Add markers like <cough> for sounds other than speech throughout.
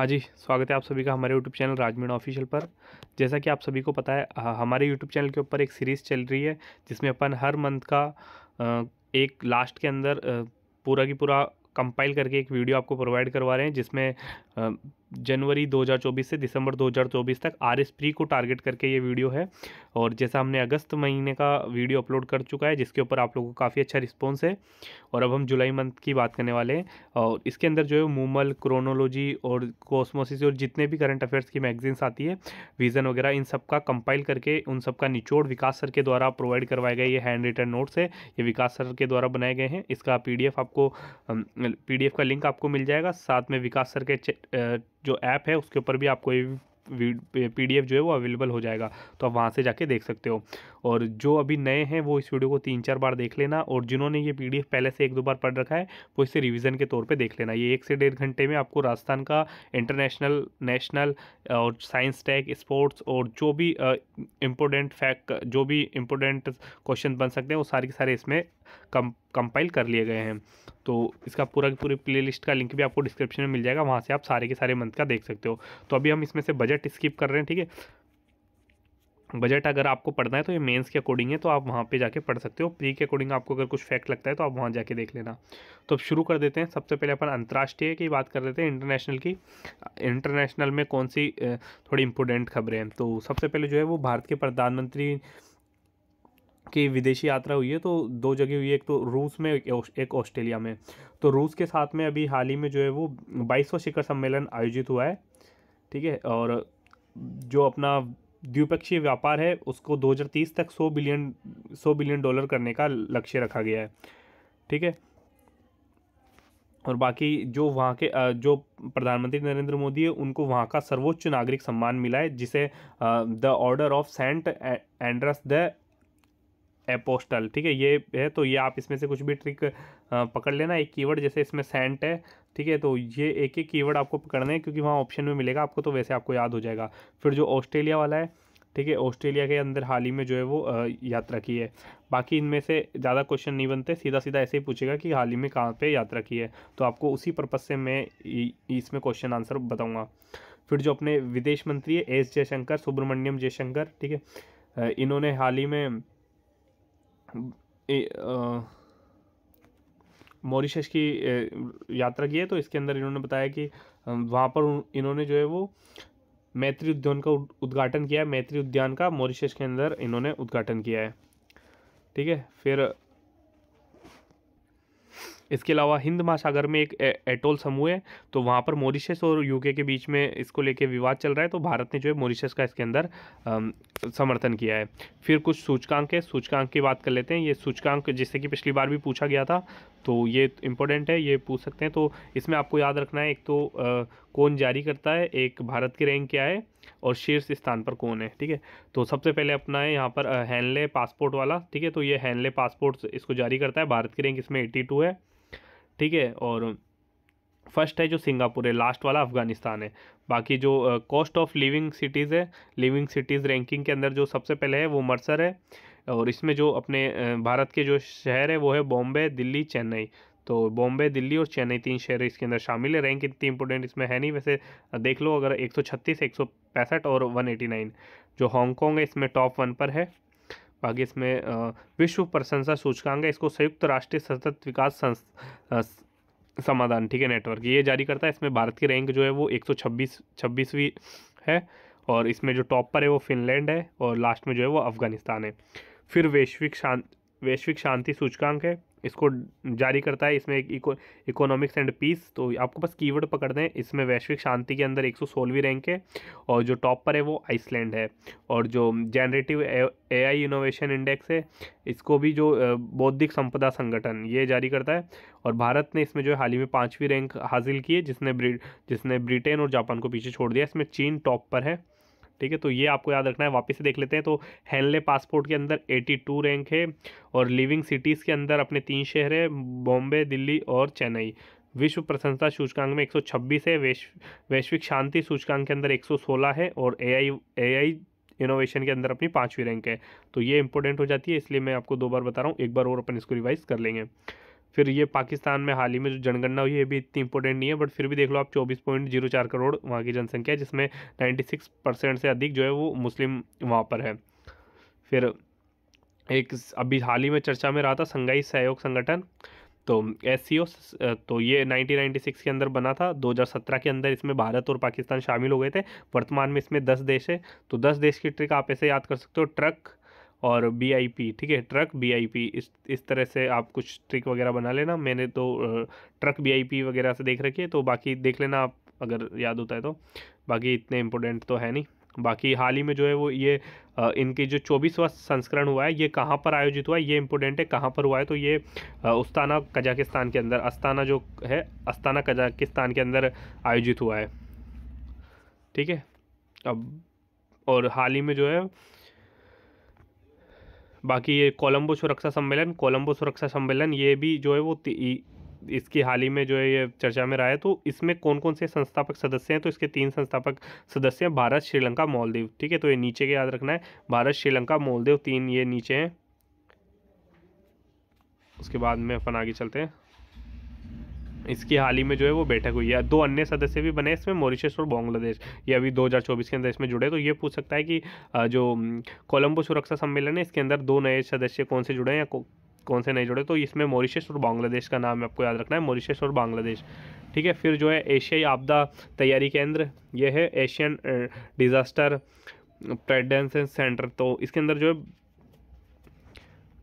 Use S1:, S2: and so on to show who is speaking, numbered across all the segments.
S1: हाँ जी स्वागत है आप सभी का हमारे यूट्यूब चैनल राजमीण ऑफिशियल पर जैसा कि आप सभी को पता है हमारे यूट्यूब चैनल के ऊपर एक सीरीज़ चल रही है जिसमें अपन हर मंथ का एक लास्ट के अंदर पूरा की पूरा कंपाइल करके एक वीडियो आपको प्रोवाइड करवा रहे हैं जिसमें जनवरी 2024 से दिसंबर 2024 तक आर एस प्री को टारगेट करके ये वीडियो है और जैसा हमने अगस्त महीने का वीडियो अपलोड कर चुका है जिसके ऊपर आप लोगों को काफ़ी अच्छा रिस्पॉन्स है और अब हम जुलाई मंथ की बात करने वाले हैं और इसके अंदर जो है मूमल क्रोनोलॉजी और कॉस्मोसिस और जितने भी करंट अफेयर्स की मैगजीन्स आती है विज़न वगैरह इन सब का कंपाइल करके उन सब का निचोड़ विकास सर के द्वारा प्रोवाइड करवाए गए ये हैंड रिटर्न नोट्स है ये विकास सर के द्वारा बनाए गए हैं इसका पी आपको पी का लिंक आपको मिल जाएगा साथ में विकास सर के जो ऐप है उसके ऊपर भी आपको ये पी जो है वो अवेलेबल हो जाएगा तो आप वहाँ से जाके देख सकते हो और जो अभी नए हैं वो इस वीडियो को तीन चार बार देख लेना और जिन्होंने ये पीडीएफ पहले से एक दो बार पढ़ रखा है वो इसे रिवीजन के तौर पे देख लेना ये एक से डेढ़ घंटे में आपको राजस्थान का इंटरनेशनल नेशनल और साइंस टैक स्पोर्ट्स और जो भी इम्पोर्टेंट फैक्ट जो भी इम्पोर्टेंट क्वेश्चन बन सकते हैं वो सारे के सारे इसमें कम कंपाइल कर लिए गए हैं तो इसका पूरा पूरी प्ले लिस्ट का लिंक भी आपको डिस्क्रिप्शन में मिल जाएगा वहाँ से आप सारे के सारे मंथ का देख सकते हो तो अभी हम इसमें से बजट स्किप कर रहे हैं ठीक है बजट अगर आपको पढ़ना है तो ये मेंस के अकॉर्डिंग है तो आप वहाँ पे जाके पढ़ सकते हो प्री के अकॉर्डिंग आपको अगर कुछ फैक्ट लगता है तो आप वहाँ जाके देख लेना तो अब शुरू कर देते हैं सबसे पहले अपन अंतर्राष्ट्रीय की बात कर लेते हैं इंटरनेशनल की इंटरनेशनल में कौन सी थोड़ी इंपोर्टेंट खबरें हैं तो सबसे पहले जो है वो भारत के प्रधानमंत्री की विदेशी यात्रा हुई है तो दो जगह हुई है एक तो रूस में एक ऑस्ट्रेलिया में तो रूस के साथ में अभी हाल ही में जो है वो बाईसवा शिखर सम्मेलन आयोजित हुआ है ठीक है और जो अपना द्विपक्षीय व्यापार है उसको 2030 तक 100 बिलियन 100 बिलियन डॉलर करने का लक्ष्य रखा गया है ठीक है और बाकी जो वहाँ के जो प्रधानमंत्री नरेंद्र मोदी है उनको वहाँ का सर्वोच्च नागरिक सम्मान मिला है जिसे the order of saint Andrew the apostle ठीक है ये है तो ये आप इसमें से कुछ भी ट्रिक पकड़ लेना एक कीवर्ड जैसे इसमें सेंट है ठीक है तो ये एक एक कीवर्ड आपको पकड़ना है क्योंकि वहाँ ऑप्शन में मिलेगा आपको तो वैसे आपको याद हो जाएगा फिर जो ऑस्ट्रेलिया वाला है ठीक है ऑस्ट्रेलिया के अंदर हाल ही में जो है वो यात्रा की है बाकी इनमें से ज़्यादा क्वेश्चन नहीं बनते सीधा सीधा ऐसे ही पूछेगा कि हाल ही में कहाँ पे यात्रा की है तो आपको उसी पर्पज़ से मैं इसमें क्वेश्चन आंसर बताऊँगा फिर जो अपने विदेश मंत्री है एस जयशंकर सुब्रमण्यम जयशंकर ठीक है इन्होंने हाल ही में मॉरिशस की यात्रा की है तो इसके अंदर इन्होंने बताया कि वहाँ पर इन्होंने जो है वो मैत्री उद्यान का उद्घाटन किया है मैत्री उद्यान का मॉरिशस के अंदर इन्होंने उद्घाटन किया है ठीक है फिर इसके अलावा हिंद महासागर में एक एटोल समूह है तो वहाँ पर मॉरिशस और यूके के बीच में इसको लेके विवाद चल रहा है तो भारत ने जो है मॉरीशस का इसके अंदर समर्थन किया है फिर कुछ सूचकांक है सूचकांक की बात कर लेते हैं ये सूचकांक जिससे कि पिछली बार भी पूछा गया था तो ये इंपॉर्टेंट है ये पूछ सकते हैं तो इसमें आपको याद रखना है एक तो कौन जारी करता है एक भारत की रैंक क्या है और शीर्ष स्थान पर कौन है ठीक है तो सबसे पहले अपना है यहाँ पर हैनले पासपोर्ट वाला ठीक है तो ये हैनले पासपोर्ट इसको जारी करता है भारत की रैंक इसमें एट्टी टू है ठीक है और फर्स्ट है जो सिंगापुर है लास्ट वाला अफगानिस्तान है बाकी जो कॉस्ट ऑफ लिविंग सिटीज़ है लिविंग सिटीज़ रैंकिंग के अंदर जो सबसे पहले है वो मरसर है और इसमें जो अपने भारत के जो शहर है वो है बॉम्बे दिल्ली चेन्नई तो बॉम्बे दिल्ली और चेन्नई तीन शहर इसके अंदर शामिल है रैंक इतनी इंपॉर्टेंट इसमें है नहीं वैसे देख लो अगर एक सौ और वन जो हांगकॉन्ग है इसमें टॉप वन पर है बाकी इसमें विश्व प्रशंसा सूचकांक है इसको संयुक्त राष्ट्रीय सतत विकास संस्था समाधान ठीक है नेटवर्क ये जारी करता है इसमें भारत की रैंक जो है वो एक सौ छब्बीस छब्बीसवीं है और इसमें जो टॉप पर है वो फिनलैंड है और लास्ट में जो है वो अफगानिस्तान है फिर वैश्विक शांत वैश्विक शांति सूचकांक है इसको जारी करता है इसमें एक इकोनॉमिक्स एंड पीस तो आपको बस कीवर्ड पकड़ दें इसमें वैश्विक शांति के अंदर एक सौ रैंक है और जो टॉप पर है वो आइसलैंड है और जो generative A I innovation index है इसको भी जो बौद्धिक संपदा संगठन ये जारी करता है और भारत ने इसमें जो है हाल ही में पाँचवीं रैंक हासिल की है जिसने ब्रि जिसने ब्रिटेन और जापान को पीछे छोड़ दिया इसमें चीन टॉप पर है ठीक है तो ये आपको याद रखना है वापस से देख लेते हैं तो हेनले पासपोर्ट के अंदर एटी टू रैंक है और लिविंग सिटीज़ के अंदर अपने तीन शहर है बॉम्बे दिल्ली और चेन्नई विश्व प्रशंसा सूचकांक में 126 है वैश वैश्विक शांति सूचकांक के अंदर 116 है और ए आई इनोवेशन के अंदर अपनी पाँचवीं रैंक है तो ये इंपॉर्टेंट हो जाती है इसलिए मैं आपको दो बार बता रहा हूँ एक बार और अपन इसको रिवाइज कर लेंगे फिर ये पाकिस्तान में हाल ही में जो जनगणना हुई है भी इतनी इंपॉर्टेंट नहीं है बट फिर भी देख लो आप चौबीस पॉइंट जीरो चार करोड़ वहाँ की जनसंख्या है जिसमें नाइन्टी सिक्स परसेंट से अधिक जो है वो मुस्लिम वहाँ पर है फिर एक अभी हाल ही में चर्चा में रहा था संघाई सहयोग संगठन तो एस तो ये सिक्स के अंदर बना था सत्रह के अंदर इसमें भारत और पाकिस्तान शामिल हो गए थे वर्तमान में इसमें दस देश है तो दस देश की ट्रिक आप ऐसे याद कर सकते हो ट्रक और बी ठीक है ट्रक बी इस इस तरह से आप कुछ ट्रिक वगैरह बना लेना मैंने तो ट्रक बी वगैरह से देख रखी है तो बाकी देख लेना आप अगर याद होता है तो बाकी इतने इम्पोर्टेंट तो है नहीं बाकी हाल ही में जो है वो ये इनके जो चौबीसवा संस्करण हुआ है ये कहाँ पर आयोजित हुआ है ये इम्पोर्टेंट है कहाँ पर हुआ है तो ये उस्ताना कजाकिस्तान के अंदर अस्ताना जो है अस्ताना कजाकिस्तान के अंदर आयोजित हुआ है ठीक है अब और हाल ही में जो है बाकी ये कोलंबो सुरक्षा सम्मेलन कोलंबो सुरक्षा सम्मेलन ये भी जो है वो इसकी हाल ही में जो है ये चर्चा में रहा है तो इसमें कौन कौन से संस्थापक सदस्य हैं तो इसके तीन संस्थापक सदस्य हैं भारत श्रीलंका मालदीव ठीक है तो ये नीचे के याद रखना है भारत श्रीलंका मालदीव तीन ये नीचे हैं उसके बाद में अपन आगे चलते हैं इसकी हाल ही में जो है वो बैठक हुई है दो अन्य सदस्य भी बने इसमें मॉरिशस और बांग्लादेश ये अभी 2024 के अंदर इसमें जुड़े तो ये पूछ सकता है कि जो कोलंबो सुरक्षा सम्मेलन है इसके अंदर दो नए सदस्य कौन से जुड़े हैं या कौन से नहीं जुड़े तो इसमें मॉरिशस और बांग्लादेश का नाम आपको याद रखना है मॉरिशस और बांग्लादेश ठीक है फिर जो है एशियाई आपदा तैयारी केंद्र ये है एशियन डिज़ास्टर प्रेडेंस सेंटर तो इसके अंदर जो है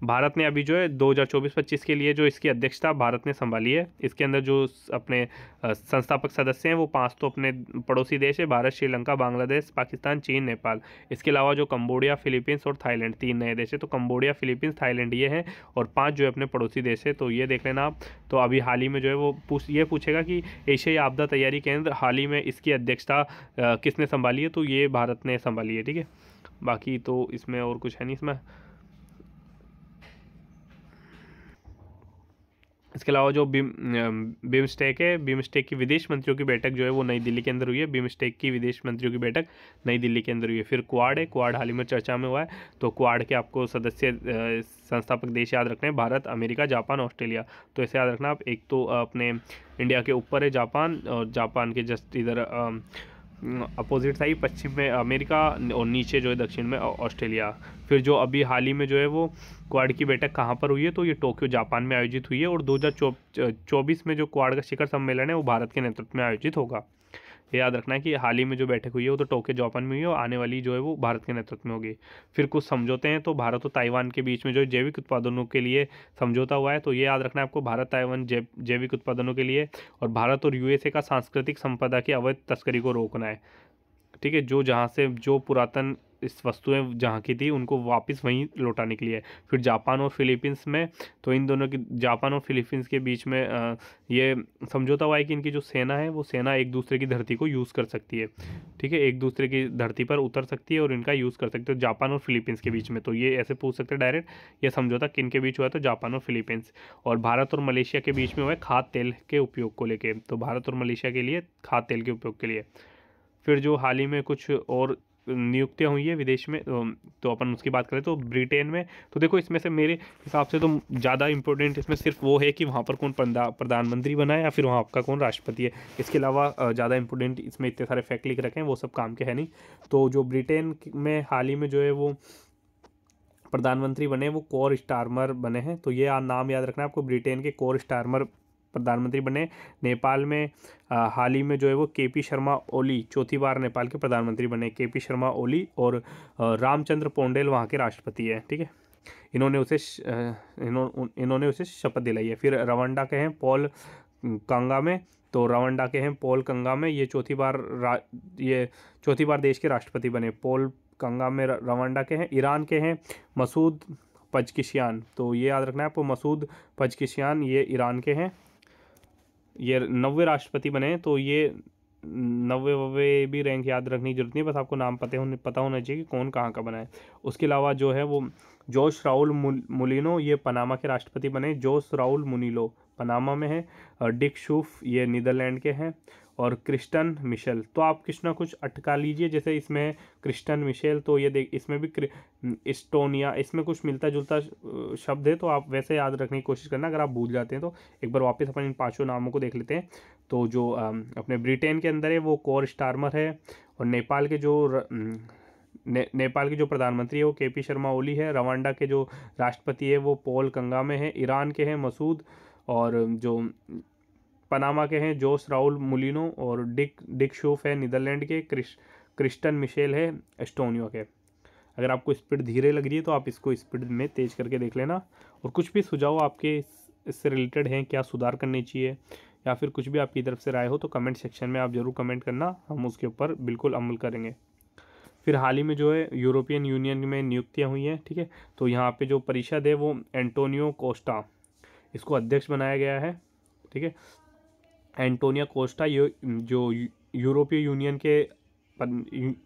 S1: भारत ने अभी जो है 2024-25 के लिए जो इसकी अध्यक्षता भारत ने संभाली है इसके अंदर जो अपने संस्थापक सदस्य हैं वो पांच तो अपने पड़ोसी देश है भारत श्रीलंका बांग्लादेश पाकिस्तान चीन नेपाल इसके अलावा जो कम्बोडिया फिलीपींस और थाईलैंड तीन नए देश है तो कम्बोडिया फिलीपींस थाईलैंड ये हैं और पाँच जो है अपने पड़ोसी देश है तो ये देख लेना आप तो अभी हाल ही में जो है वो पूछ ये पूछेगा कि एशियाई आपदा तैयारी केंद्र हाल ही में इसकी अध्यक्षता किसने संभाली है तो ये भारत ने संभाली है ठीक है बाकी तो इसमें और कुछ है नहीं इसमें इसके अलावा जो बिम बिमस्टेक है बिमस्टेक की विदेश मंत्रियों की बैठक जो है वो नई दिल्ली के अंदर हुई है बिमस्टेक की विदेश मंत्रियों की बैठक नई दिल्ली के अंदर हुई है फिर क्वाड है क्वाड हाल ही में चर्चा में हुआ है तो क्वाड के आपको सदस्य संस्थापक देश याद रखने हैं भारत अमेरिका जापान ऑस्ट्रेलिया तो ऐसे याद रखना आप एक तो अपने इंडिया के ऊपर है जापान और जापान के जस्ट इधर अपोजिट था ही पश्चिम में अमेरिका और नीचे जो है दक्षिण में ऑस्ट्रेलिया फिर जो अभी हाल ही में जो है वो क्वाड की बैठक कहाँ पर हुई है तो ये टोक्यो जापान में आयोजित हुई है और दो में जो क्वाड का शिखर सम्मेलन है वो भारत के नेतृत्व में आयोजित होगा ये याद रखना है कि हाल ही में जो बैठक हुई है वो तो टोक्यो जापान में हुई है आने वाली जो है वो भारत के नेतृत्व में होगी फिर कुछ समझौते हैं तो भारत और ताइवान के बीच में जो जैविक उत्पादनों के लिए समझौता हुआ है तो ये याद रखना है आपको भारत ताइवान जैविक उत्पादनों के लिए और भारत और यूएसए का सांस्कृतिक संपदा की अवैध तस्करी को रोकना है ठीक है जो जहाँ से जो पुरातन इस वस्तुएं जहाँ की थी उनको वापस वहीं लौटाने के लिए फिर जापान और फिलीपींस में तो इन दोनों की जापान और फिलीपींस के बीच में आ, ये समझौता हुआ है कि इनकी जो सेना है वो सेना एक दूसरे की धरती को यूज़ कर सकती है ठीक है एक दूसरे की धरती पर उतर सकती है और इनका यूज़ कर सकते हो जापान और फिलीपींस के बीच में तो ये ऐसे पूछ सकते हैं डायरेक्ट ये समझौता किन के बीच हुआ तो जापान और फिलीपींस और भारत और मलेशिया के बीच में हुआ है खाद तेल के उपयोग को लेकर तो भारत और मलेशिया के लिए खाद तेल के उपयोग के लिए फिर जो हाल ही में कुछ और नियुक्तियाँ हुई है विदेश में तो, तो अपन उसकी बात करें तो ब्रिटेन में तो देखो इसमें से मेरे हिसाब से तो ज़्यादा इंपॉर्टेंट इसमें सिर्फ वो है कि वहाँ पर कौन प्रधानमंत्री बना है या फिर वहाँ आपका कौन राष्ट्रपति है इसके अलावा ज़्यादा इंपॉर्टेंट इसमें इतने सारे फैक्ट लिख रखे हैं वो सब काम के है नहीं तो जो ब्रिटेन में हाल ही में जो है वो प्रधानमंत्री बने वो कोर स्टारमर बने हैं तो ये नाम याद रखना है आपको ब्रिटेन के कोर स्टारमर प्रधानमंत्री बने नेपाल में हाल ही में जो है वो के पी शर्मा ओली चौथी बार नेपाल के प्रधानमंत्री बने के पी शर्मा ओली और रामचंद्र पोंडेल वहाँ के राष्ट्रपति है ठीक है इन्होंने उसे इन्हों, इन्होंने उसे शपथ दिलाई है फिर रवांडा के हैं पॉल कांगा में तो रवांडा के हैं पॉल कंगा में ये चौथी बार ये चौथी बार देश के राष्ट्रपति बने पॉल कंगा में रवांडा के हैं ईरान के हैं मसूद पजकिशियान तो ये याद रखना है आपको मसूद पजकिशियान ये ईरान के हैं ये नवे राष्ट्रपति बने तो ये नवे वे भी रैंक याद रखने की जरूरत नहीं बस आपको नाम पते होने पता होना चाहिए कि कौन कहाँ का बना है उसके अलावा जो है वो जोश राउल मुलिनो ये पनामा के राष्ट्रपति बने जोश राउल मुनिलो पनामा में है डिक शूफ ये नीदरलैंड के हैं और क्रिस्टन मिशेल तो आप कुछ ना कुछ अटका लीजिए जैसे इसमें क्रिस्टन मिशेल तो ये देख इसमें भी इस्टोनिया इसमें कुछ मिलता जुलता शब्द है तो आप वैसे याद रखने की कोशिश करना अगर आप भूल जाते हैं तो एक बार वापस अपन इन पाँचों नामों को देख लेते हैं तो जो अपने ब्रिटेन के अंदर है वो कोर स्टार्मर है और नेपाल के जो र, ने, नेपाल के जो प्रधानमंत्री है वो के पी शर्मा ओली है रवांडा के जो राष्ट्रपति है वो पोल कंगा में है ईरान के हैं मसूद और जो पनामा के हैं जोस राउल मुलिनो और डिक डिक शूफ है नीदरलैंड के क्रिश क्रिस्टन मिशेल है एस्टोनियो के अगर आपको स्पीड धीरे लग रही है तो आप इसको स्पीड में तेज़ करके देख लेना और कुछ भी सुझाव आपके इससे रिलेटेड हैं क्या सुधार करने चाहिए या फिर कुछ भी आपकी तरफ से राय हो तो कमेंट सेक्शन में आप ज़रूर कमेंट करना हम उसके ऊपर बिल्कुल अमल करेंगे फिर हाल ही में जो है यूरोपियन यूनियन में नियुक्तियाँ हुई हैं ठीक है तो यहाँ पर जो परिषद है वो एंटोनियो कोस्टा इसको अध्यक्ष बनाया गया है ठीक है एंटोनिया कोस्टा यू, जो यूरोपीय यूनियन के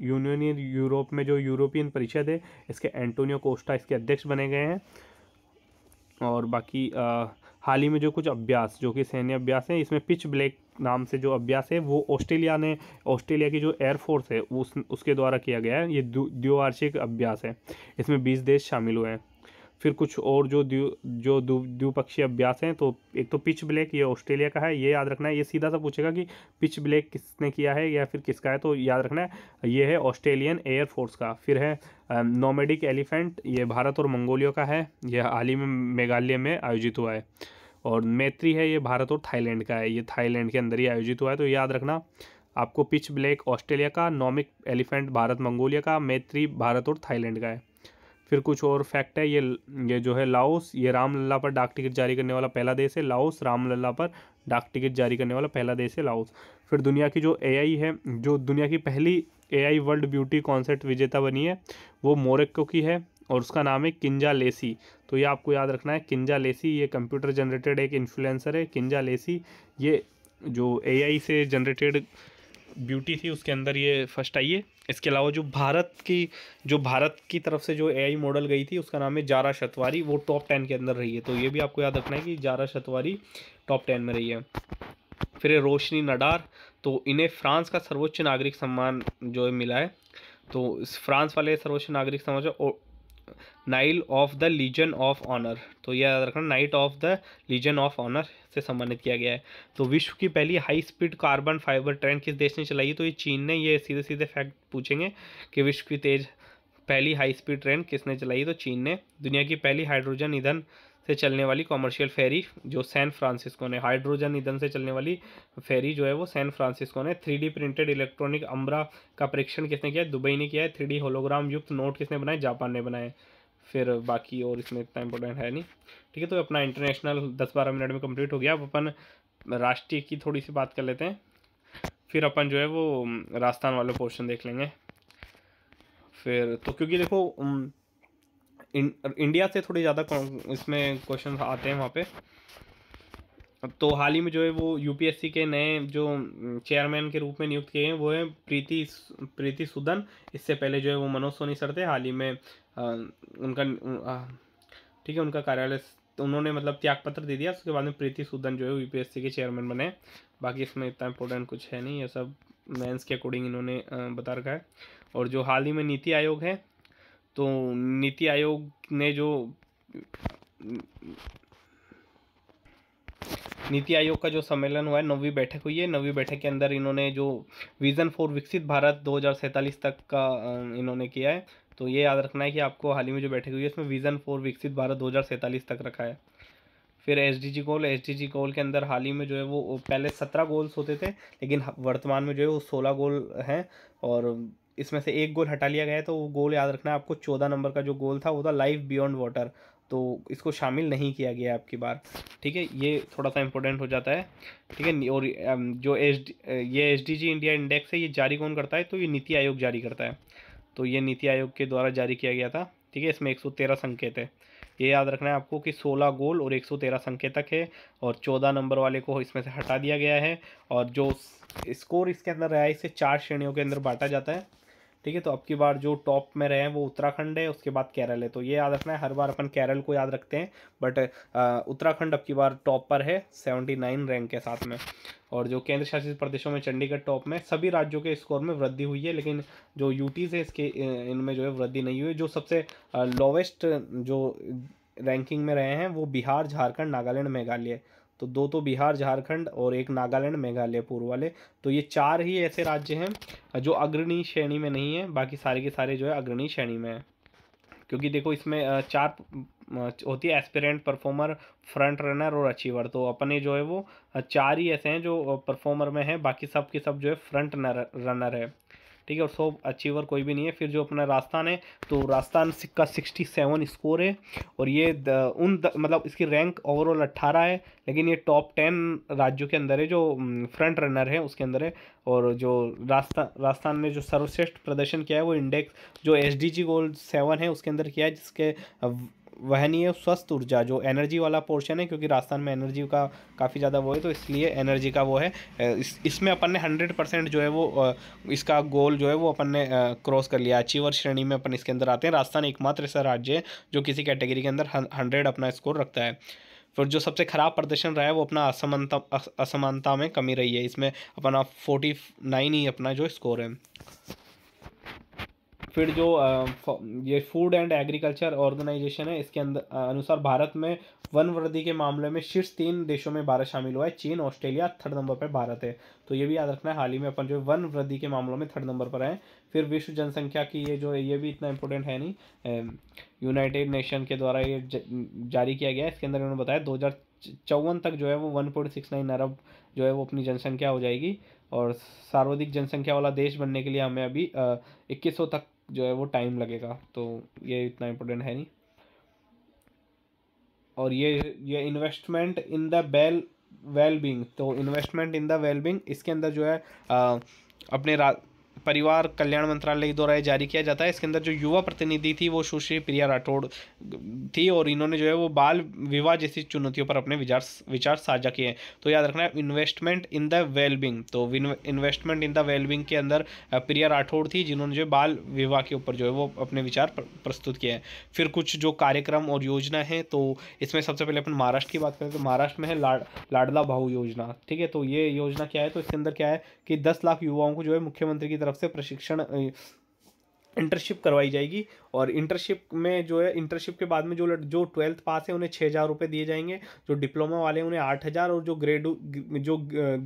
S1: यूनियन यूरोप में जो यूरोपियन परिषद है इसके एंटोनियो कोस्टा इसके अध्यक्ष बने गए हैं और बाकी हाल ही में जो कुछ अभ्यास जो कि सैन्य अभ्यास हैं इसमें पिच ब्लैक नाम से जो अभ्यास है वो ऑस्ट्रेलिया ने ऑस्ट्रेलिया की जो एयरफोर्स है उस उसके द्वारा किया गया है ये द्विवार्षिक अभ्यास है इसमें बीस देश शामिल हुए हैं फिर कुछ और जो द्वि जो द्विपक्षीय अभ्यास हैं तो एक तो पिच ब्लैक ये ऑस्ट्रेलिया का है ये याद रखना है ये सीधा सा पूछेगा कि पिच ब्लैक किसने किया है या फिर किसका है तो याद रखना है ये है ऑस्ट्रेलियन एयरफोर्स का फिर है नोमेडिक एलिफेंट ये भारत और मंगोलिया का है यह हाल ही में मेघालय में आयोजित हुआ है और मैत्री है ये भारत और थाईलैंड का है ये थाईलैंड के अंदर ही आयोजित हुआ है तो याद रखना आपको पिच ब्लैक ऑस्ट्रेलिया का नॉमिक एलिफेंट भारत मंगोलिया का मैत्री भारत और थाईलैंड का है फिर कुछ और फैक्ट है ये ये जो है लाओस ये रामलला पर डाक टिकट जारी करने वाला पहला देश है लाओस रामलला पर डाक टिकट जारी करने वाला पहला देश है लाओस फिर दुनिया की जो ए है जो दुनिया की पहली ए वर्ल्ड ब्यूटी कॉन्सर्ट विजेता बनी है वो मोरक्को की है और उसका नाम है किंजा लेसी तो ये आपको याद रखना है किंजा लेसी ये कंप्यूटर जनरेटेड एक इन्फ्लुएंसर है किंजा लेसी ये जो एआई से जनरेटेड ब्यूटी थी उसके अंदर ये फर्स्ट आई है इसके अलावा जो भारत की जो भारत की तरफ से जो एआई मॉडल गई थी उसका नाम है जारा शतवारी वो टॉप टेन के अंदर रही है तो ये भी आपको याद रखना है कि जारा शतवारी टॉप टेन में रही है फिर रोशनी नडार तो इन्हें फ्रांस का सर्वोच्च नागरिक सम्मान जो मिला है तो इस फ्रांस वाले सर्वोच्च नागरिक सम्मान knight of the legion of honour तो यह याद रखना knight of the legion of honour से सम्मानित किया गया है तो विश्व की पहली high speed carbon fibre train किस देश ने चलाई तो ये चीन ने ये सीधे सीधे फैक्ट पूछेंगे कि विश्व की तेज पहली हाई स्पीड ट्रेन किसने चलाई तो चीन ने दुनिया की पहली हाइड्रोजन ईंधन से चलने वाली कॉमर्शियल फेरी जो सैन फ्रांसिस्को ने हाइड्रोजन ईंधन से चलने वाली फेरी जो है वो सैन फ्रांसिस्को ने थ्री प्रिंटेड इलेक्ट्रॉनिक अम्बरा का परीक्षण किसने किया है दुबई ने किया है थ्री होलोग्राम युक्त नोट किसने बनाए जापान ने बनाए फिर बाकी और इसमें इतना इंपॉर्टेंट है नहीं ठीक है तो अपना इंटरनेशनल दस बारह मिनट में कंप्लीट हो गया अब अपन राष्ट्रीय की थोड़ी सी बात कर लेते हैं फिर अपन जो है वो राजस्थान वाले पोर्शन देख लेंगे फिर तो क्योंकि देखो इंडिया से थोड़े ज़्यादा इसमें क्वेश्चन आते हैं वहाँ पे तो हाल ही में जो है वो यूपीएससी के नए जो चेयरमैन के रूप में नियुक्त किए हैं वो है प्रीति प्रीति सुदन इससे पहले जो है वो मनोज सोनी सर थे हाल ही में आ, उनका ठीक है उनका कार्यालय तो उन्होंने मतलब त्याग पत्र दे दिया उसके बाद में प्रीति सुदन जो है यू के चेयरमैन बने बाकी इसमें इतना इम्पोर्टेंट कुछ है नहीं ये सब मैंस के अकॉर्डिंग इन्होंने बता रखा है और जो हाल ही में नीति आयोग है तो नीति आयोग ने जो नीति आयोग का जो सम्मेलन हुआ है नौवीं बैठक हुई है नौवीं बैठक के अंदर इन्होंने जो विज़न फॉर विकसित भारत दो तक का इन्होंने किया है तो ये याद रखना है कि आपको हाल ही में जो बैठक हुई है इसमें विज़न फॉर विकसित भारत दो तक रखा है फिर S D G goal S D G goal के अंदर हाल ही में जो है वो पहले सत्रह गोल्स होते थे लेकिन वर्तमान में जो है वो सोलह गोल हैं और इसमें से एक गोल हटा लिया गया है तो वो गोल याद रखना आपको चौदह नंबर का जो गोल था वो था लाइफ बियॉन्ड वाटर तो इसको शामिल नहीं किया गया आपकी बार ठीक है ये थोड़ा सा इम्पोर्टेंट हो जाता है ठीक है और जो एस ये एस इंडिया इंडेक्स है ये जारी कौन करता है तो ये नीति आयोग जारी करता है तो ये नीति आयोग के द्वारा जारी किया गया था ठीक है इसमें 113 संकेत है ये याद रखना है आपको कि 16 गोल और 113 संकेतक है और 14 नंबर वाले को इसमें से हटा दिया गया है और जो स्कोर इसके अंदर रहा है इसे चार श्रेणियों के अंदर बांटा जाता है ठीक है तो अब की बार जो टॉप में रहे हैं वो उत्तराखंड है उसके बाद केरल है तो ये याद रखना है हर बार अपन केरल को याद रखते हैं बट उत्तराखंड अब की बार टॉप पर है सेवेंटी नाइन रैंक के साथ में और जो केंद्र शासित प्रदेशों में चंडीगढ़ टॉप में सभी राज्यों के स्कोर में वृद्धि हुई है लेकिन जो यूटीज़ है इसके इनमें जो है वृद्धि नहीं हुई जो सबसे लोवेस्ट जो रैंकिंग में रहे हैं वो बिहार झारखंड नागालैंड मेघालय तो दो तो बिहार झारखंड और एक नागालैंड मेघालय पूर्व वाले तो ये चार ही ऐसे राज्य हैं जो अग्रणी श्रेणी में नहीं है बाकी सारे के सारे जो है अग्रणी श्रेणी में है क्योंकि देखो इसमें चार होती है एस्पिरेंट परफॉर्मर फ्रंट रनर और अचीवर तो अपने जो है वो चार ही ऐसे हैं जो परफॉर्मर में हैं बाकी सब के सब जो है फ्रंट रनर है ठीक है और सौ अचीवर कोई भी नहीं है फिर जो अपना राजस्थान है तो राजस्थान का सिक्सटी सेवन स्कोर है और ये द, उन द, मतलब इसकी रैंक ओवरऑल अट्ठारह है लेकिन ये टॉप टेन राज्यों के अंदर है जो फ्रंट रनर है उसके अंदर है और जो राजस्थान राजस्थान ने जो सर्वश्रेष्ठ प्रदर्शन किया है वो इंडेक्स जो S D G goal seven है उसके अंदर किया है जिसके वहनीय स्वस्थ ऊर्जा जो एनर्जी वाला पोर्शन है क्योंकि राजस्थान में एनर्जी का काफ़ी ज़्यादा वो है तो इसलिए एनर्जी का वो है इस इसमें अपन ने हंड्रेड परसेंट जो है वो इसका गोल जो है वो अपन ने क्रॉस कर लिया अचीवर श्रेणी में अपन इसके अंदर आते हैं राजस्थान एकमात्र ऐसा राज्य है जो किसी कैटेगरी के अंदर हंड्रेड अपना स्कोर रखता है फिर जो सबसे खराब प्रदर्शन रहा है वो अपना असमानता असमानता में कमी रही है इसमें अपना फोर्टी नाइन ही अपना जो स्कोर है फिर जो ये फूड एंड एग्रीकल्चर ऑर्गेनाइजेशन है इसके अंदर अनुसार भारत में वन वृद्धि के मामले में शीर्ष तीन देशों में भारत शामिल हुआ है चीन ऑस्ट्रेलिया थर्ड नंबर पर भारत है तो ये भी याद रखना है हाल ही में अपन जो वन वृद्धि के मामलों में थर्ड नंबर पर आए फिर विश्व जनसंख्या की ये जो ये भी इतना इंपॉर्टेंट है नहीं यूनाइटेड नेशन के द्वारा ये जारी किया गया है इसके अंदर उन्होंने बताया दो हज़ार चौवन तक जो है वो वन पॉइंट सिक्स नाइन अरब जो है वो अपनी जनसंख्या हो जाएगी और सर्वाधिक जनसंख्या वाला देश बनने के लिए हमें अभी इक्कीस सौ तक जो है वो टाइम लगेगा तो ये इतना इम्पोर्टेंट है नहीं और ये ये investment in the bell well being तो investment in the well being इसके अंदर जो है आ, अपने रा परिवार कल्याण मंत्रालय द्वारा जारी किया जाता है इसके अंदर जो युवा प्रतिनिधि थी वो सुश्री प्रिया राठौड़ थी और इन्होंने जो है वो बाल विवाह जैसी चुनौतियों पर अपने विचार विचार साझा किए हैं तो याद रखना है इन्वेस्टमेंट इन द वेलबिंग तो इन्वेस्टमेंट इन द वेलबिंग के अंदर प्रिया राठौड़ थी जिन्होंने जो बाल विवाह के ऊपर जो है वो अपने विचार प्रस्तुत किए हैं फिर कुछ जो कार्यक्रम और योजना है तो इसमें सबसे पहले अपन महाराष्ट्र की बात करें तो महाराष्ट्र में है लाडला भाऊ योजना ठीक है तो ये योजना क्या है तो इसके अंदर क्या है कि दस लाख युवाओं को जो है मुख्यमंत्री की तरफ तरफ से प्रशिक्षण इंटर्नशिप करवाई जाएगी और इंटर्नशिप में जो है इंटर्नशिप के बाद में जो जो ट्वेल्थ पास है उन्हें छः हज़ार रुपये दिए जाएंगे जो डिप्लोमा वाले हैं उन्हें आठ हज़ार और जो ग्रेड जो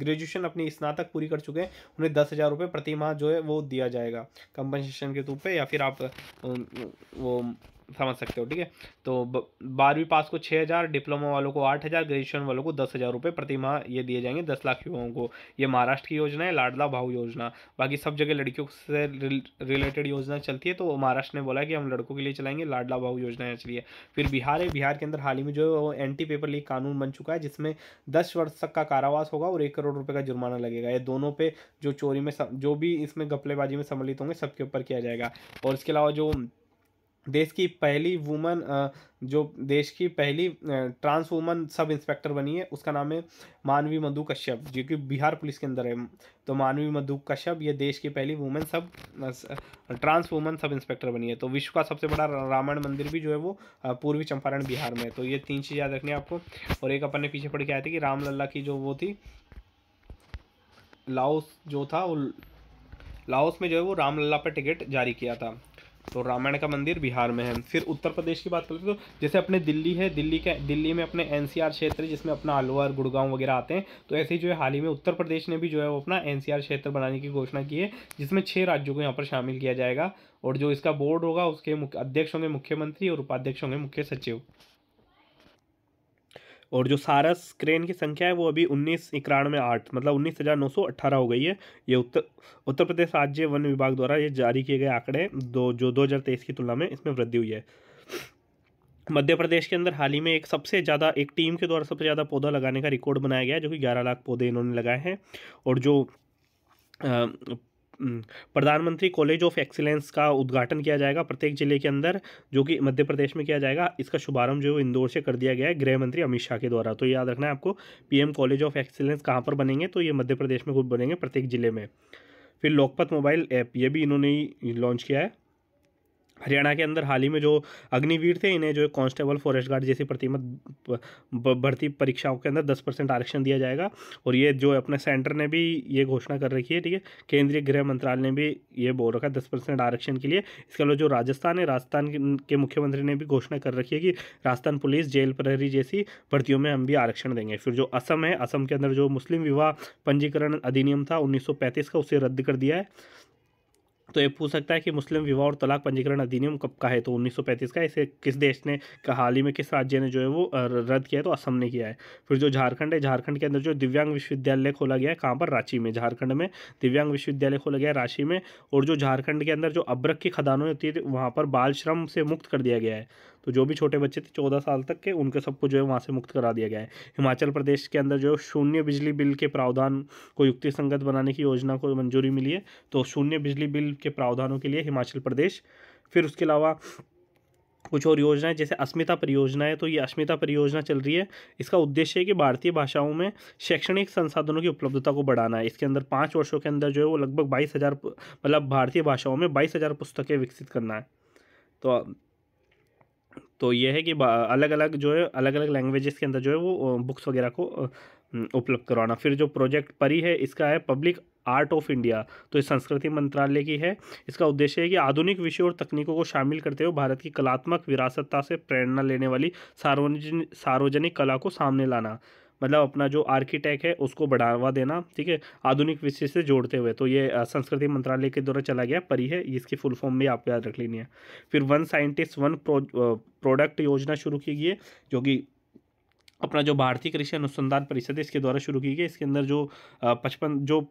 S1: ग्रेजुएशन अपनी स्नातक पूरी कर चुके हैं उन्हें दस हज़ार रुपये प्रति माह जो है वो दिया जाएगा कंपनसेशन के तौर पर या फिर आप वो समझ सकते हो ठीक है तो बारहवीं पास को छः हज़ार डिप्लोमा वालों को आठ हज़ार ग्रेजुएशन वालों को दस हज़ार रुपये प्रतिमाह ये दिए जाएंगे दस लाख युवाओं को ये महाराष्ट्र की योजना है लाडला भाव योजना बाकी सब जगह लड़कियों से रिलेटेड योजना चलती है तो महाराष्ट्र ने बोला कि हम लड़कों के लिए चलाएंगे लाडला भाव योजना चलिए फिर बिहार है बिहार के अंदर हाल ही में जो है वो एंटी पेपर लीक कानून बन चुका है जिसमें दस वर्ष तक का कारावास होगा और एक करोड़ रुपये का जुर्माना लगेगा ये दोनों पे जो चोरी में जो भी इसमें गपलेबाजी में सम्मिलित होंगे सबके ऊपर किया जाएगा और इसके अलावा जो देश की पहली वुमन जो देश की पहली ट्रांस वुमन सब इंस्पेक्टर बनी है उसका नाम है मानवी मधु कश्यप जो कि बिहार पुलिस के अंदर है तो मानवी मधु कश्यप ये देश की पहली वुमेन सब ट्रांस वुमेन सब इंस्पेक्टर बनी है तो विश्व का सबसे बड़ा रामायण मंदिर भी जो है वो पूर्वी चंपारण बिहार में है तो ये तीन चीज़ याद रखनी है आपको और एक अपन ने पीछे पढ़ के आए थे कि रामलला की जो वो थी लाओस जो था वो लाओस में जो है वो रामलला पर टिकट जारी किया था तो रामायण का मंदिर बिहार में है फिर उत्तर प्रदेश की बात करते तो जैसे अपने दिल्ली है दिल्ली के दिल्ली में अपने एन क्षेत्र है जिसमें अपना अलवर गुड़गांव वगैरह आते हैं तो ऐसे ही जो है हाल ही में उत्तर प्रदेश ने भी जो है वो अपना एन क्षेत्र बनाने की घोषणा की है जिसमें छः राज्यों को यहाँ पर शामिल किया जाएगा और जो इसका बोर्ड होगा उसके अध्यक्ष होंगे मुख्यमंत्री और उपाध्यक्ष होंगे मुख्य सचिव और जो सारस क्रेन की संख्या है वो अभी उन्नीस इक्यानवे आठ मतलब उन्नीस हज़ार नौ सौ अट्ठारह हो गई है ये उत्तर उत्तर प्रदेश राज्य वन विभाग द्वारा ये जारी किए गए आंकड़े दो जो दो हज़ार तेईस की तुलना में इसमें वृद्धि हुई है मध्य प्रदेश के अंदर हाल ही में एक सबसे ज़्यादा एक टीम के द्वारा सबसे ज़्यादा पौधा लगाने का रिकॉर्ड बनाया गया है जो कि ग्यारह लाख पौधे इन्होंने लगाए हैं और जो हम्म, प्रधानमंत्री कॉलेज ऑफ एक्सीलेंस का उद्घाटन किया जाएगा प्रत्येक जिले के अंदर जो कि मध्य प्रदेश में किया जाएगा इसका शुभारंभ जो है इंदौर से कर दिया गया है गृह मंत्री अमित शाह के द्वारा तो याद रखना है आपको पीएम कॉलेज ऑफ एक्सीलेंस कहाँ पर बनेंगे तो ये मध्य प्रदेश में खुद बनेंगे प्रत्येक जिले में फिर लोकपत मोबाइल ऐप ये भी इन्होंने लॉन्च किया है हरियाणा के अंदर हाल ही में जो अग्निवीर थे इन्हें जो कांस्टेबल फॉरेस्ट गार्ड जैसी प्रतिमत भर्ती परीक्षाओं के अंदर दस परसेंट आरक्षण दिया जाएगा और ये जो अपने सेंटर ने भी ये घोषणा कर रखी है ठीक है केंद्रीय गृह मंत्रालय ने भी ये बोल रखा है दस परसेंट आरक्षण के लिए इसके अलावा जो राजस्थान है राजस्थान के मुख्यमंत्री ने भी घोषणा कर रखी है कि राजस्थान पुलिस जेल प्रहरी जैसी भर्तियों में हम भी आरक्षण देंगे फिर जो असम है असम के अंदर जो मुस्लिम विवाह पंजीकरण अधिनियम था उन्नीस का उसे रद्द कर दिया है तो ये पूछ सकता है कि मुस्लिम विवाह और तलाक पंजीकरण अधिनियम कब का है तो 1935 का इसे किस देश ने हाल ही में किस राज्य ने जो है वो रद्द किया है तो असम ने किया है फिर जो झारखंड है झारखंड के अंदर जो दिव्यांग विश्वविद्यालय खोला गया है कहाँ पर रांची में झारखंड में दिव्यांग विश्वविद्यालय खोला गया है रांची में और जो झारखंड के अंदर जो अब्रक की खदानों होती है वहाँ पर बाल श्रम से मुक्त कर दिया गया है तो जो भी छोटे बच्चे थे चौदह साल तक के उनके सबको जो है वहाँ से मुक्त करा दिया गया है हिमाचल प्रदेश के अंदर जो शून्य बिजली बिल के प्रावधान को युक्ति संगत बनाने की योजना को मंजूरी मिली है तो शून्य बिजली बिल के प्रावधानों के लिए हिमाचल प्रदेश फिर उसके अलावा कुछ और योजनाएं जैसे अस्मिता परियोजना है तो ये अस्मिता परियोजना चल रही है इसका उद्देश्य है कि भारतीय भाषाओं में शैक्षणिक संसाधनों की उपलब्धता को बढ़ाना है इसके अंदर पाँच वर्षों के अंदर जो है वो लगभग बाईस हज़ार मतलब भारतीय भाषाओं में बाईस हज़ार पुस्तकें विकसित करना है तो तो ये है कि अलग अलग जो है अलग अलग लैंग्वेजेस के अंदर जो है वो बुक्स वगैरह को उपलब्ध करवाना फिर जो प्रोजेक्ट परी है इसका है पब्लिक आर्ट ऑफ इंडिया तो इस संस्कृति मंत्रालय की है इसका उद्देश्य है कि आधुनिक विषयों और तकनीकों को शामिल करते हुए भारत की कलात्मक विरासतता से प्रेरणा लेने वाली सार्वजनिक सार्वजनिक कला को सामने लाना मतलब अपना जो आर्किटेक्ट है उसको बढ़ावा देना ठीक है आधुनिक विषय से जोड़ते हुए तो ये संस्कृति मंत्रालय के द्वारा चला गया परी है इसकी फुल फॉर्म भी आपको याद रख लेनी है फिर वन साइंटिस्ट वन प्रोडक्ट योजना शुरू की गई है जो कि अपना जो भारतीय कृषि अनुसंधान परिषद है इसके द्वारा शुरू की गई इसके अंदर जो पचपन जो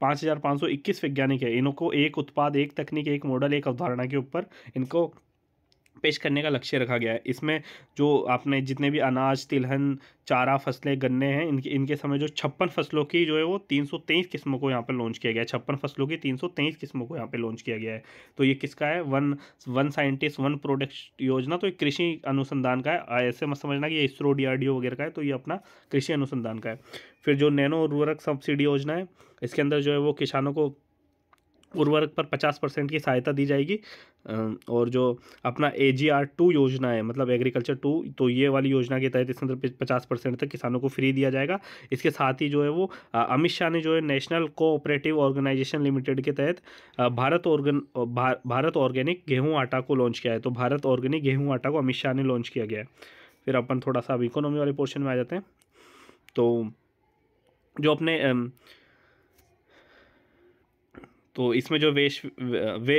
S1: पाँच हज़ार पाँच सौ इक्कीस वैज्ञानिक है इनको एक उत्पाद एक तकनीक एक मॉडल एक अवधारणा के ऊपर इनको पेश करने का लक्ष्य रखा गया है इसमें जो आपने जितने भी अनाज तिलहन चारा फसलें गन्ने हैं इनके इनके समय जो छप्पन फसलों की जो है वो तीन सौ तेईस किस्मों को यहाँ पर लॉन्च किया गया है छप्पन फसलों की तीन सौ तेईस किस्मों को यहाँ पर लॉन्च किया गया है तो ये किसका है one one scientist one product योजना तो ये कृषि अनुसंधान का है ऐसे मत समझना कि ये इसरो डी वगैरह का है तो ये अपना कृषि अनुसंधान का है फिर जो नैनो उर्वरक सब्सिडी योजना है इसके अंदर जो है वो किसानों को उर्वरक पर पचास परसेंट की सहायता दी जाएगी और जो अपना ए जी आर टू योजना है मतलब एग्रीकल्चर टू तो ये वाली योजना के तहत इसके अंदर पचास परसेंट तक किसानों को फ्री दिया जाएगा इसके साथ ही जो है वो अमित शाह ने जो है नेशनल कोऑपरेटिव ऑर्गेनाइजेशन लिमिटेड के तहत भारत ऑर्गन भा, भारत ऑर्गेनिक गेहूँ आटा को लॉन्च किया है तो भारत ऑर्गेनिक गेहूँ आटा को अमित शाह ने लॉन्च किया गया है फिर अपन थोड़ा सा अब इकोनॉमी वाले पोर्शन में आ जाते हैं तो जो अपने तो इसमें जो वेश वे,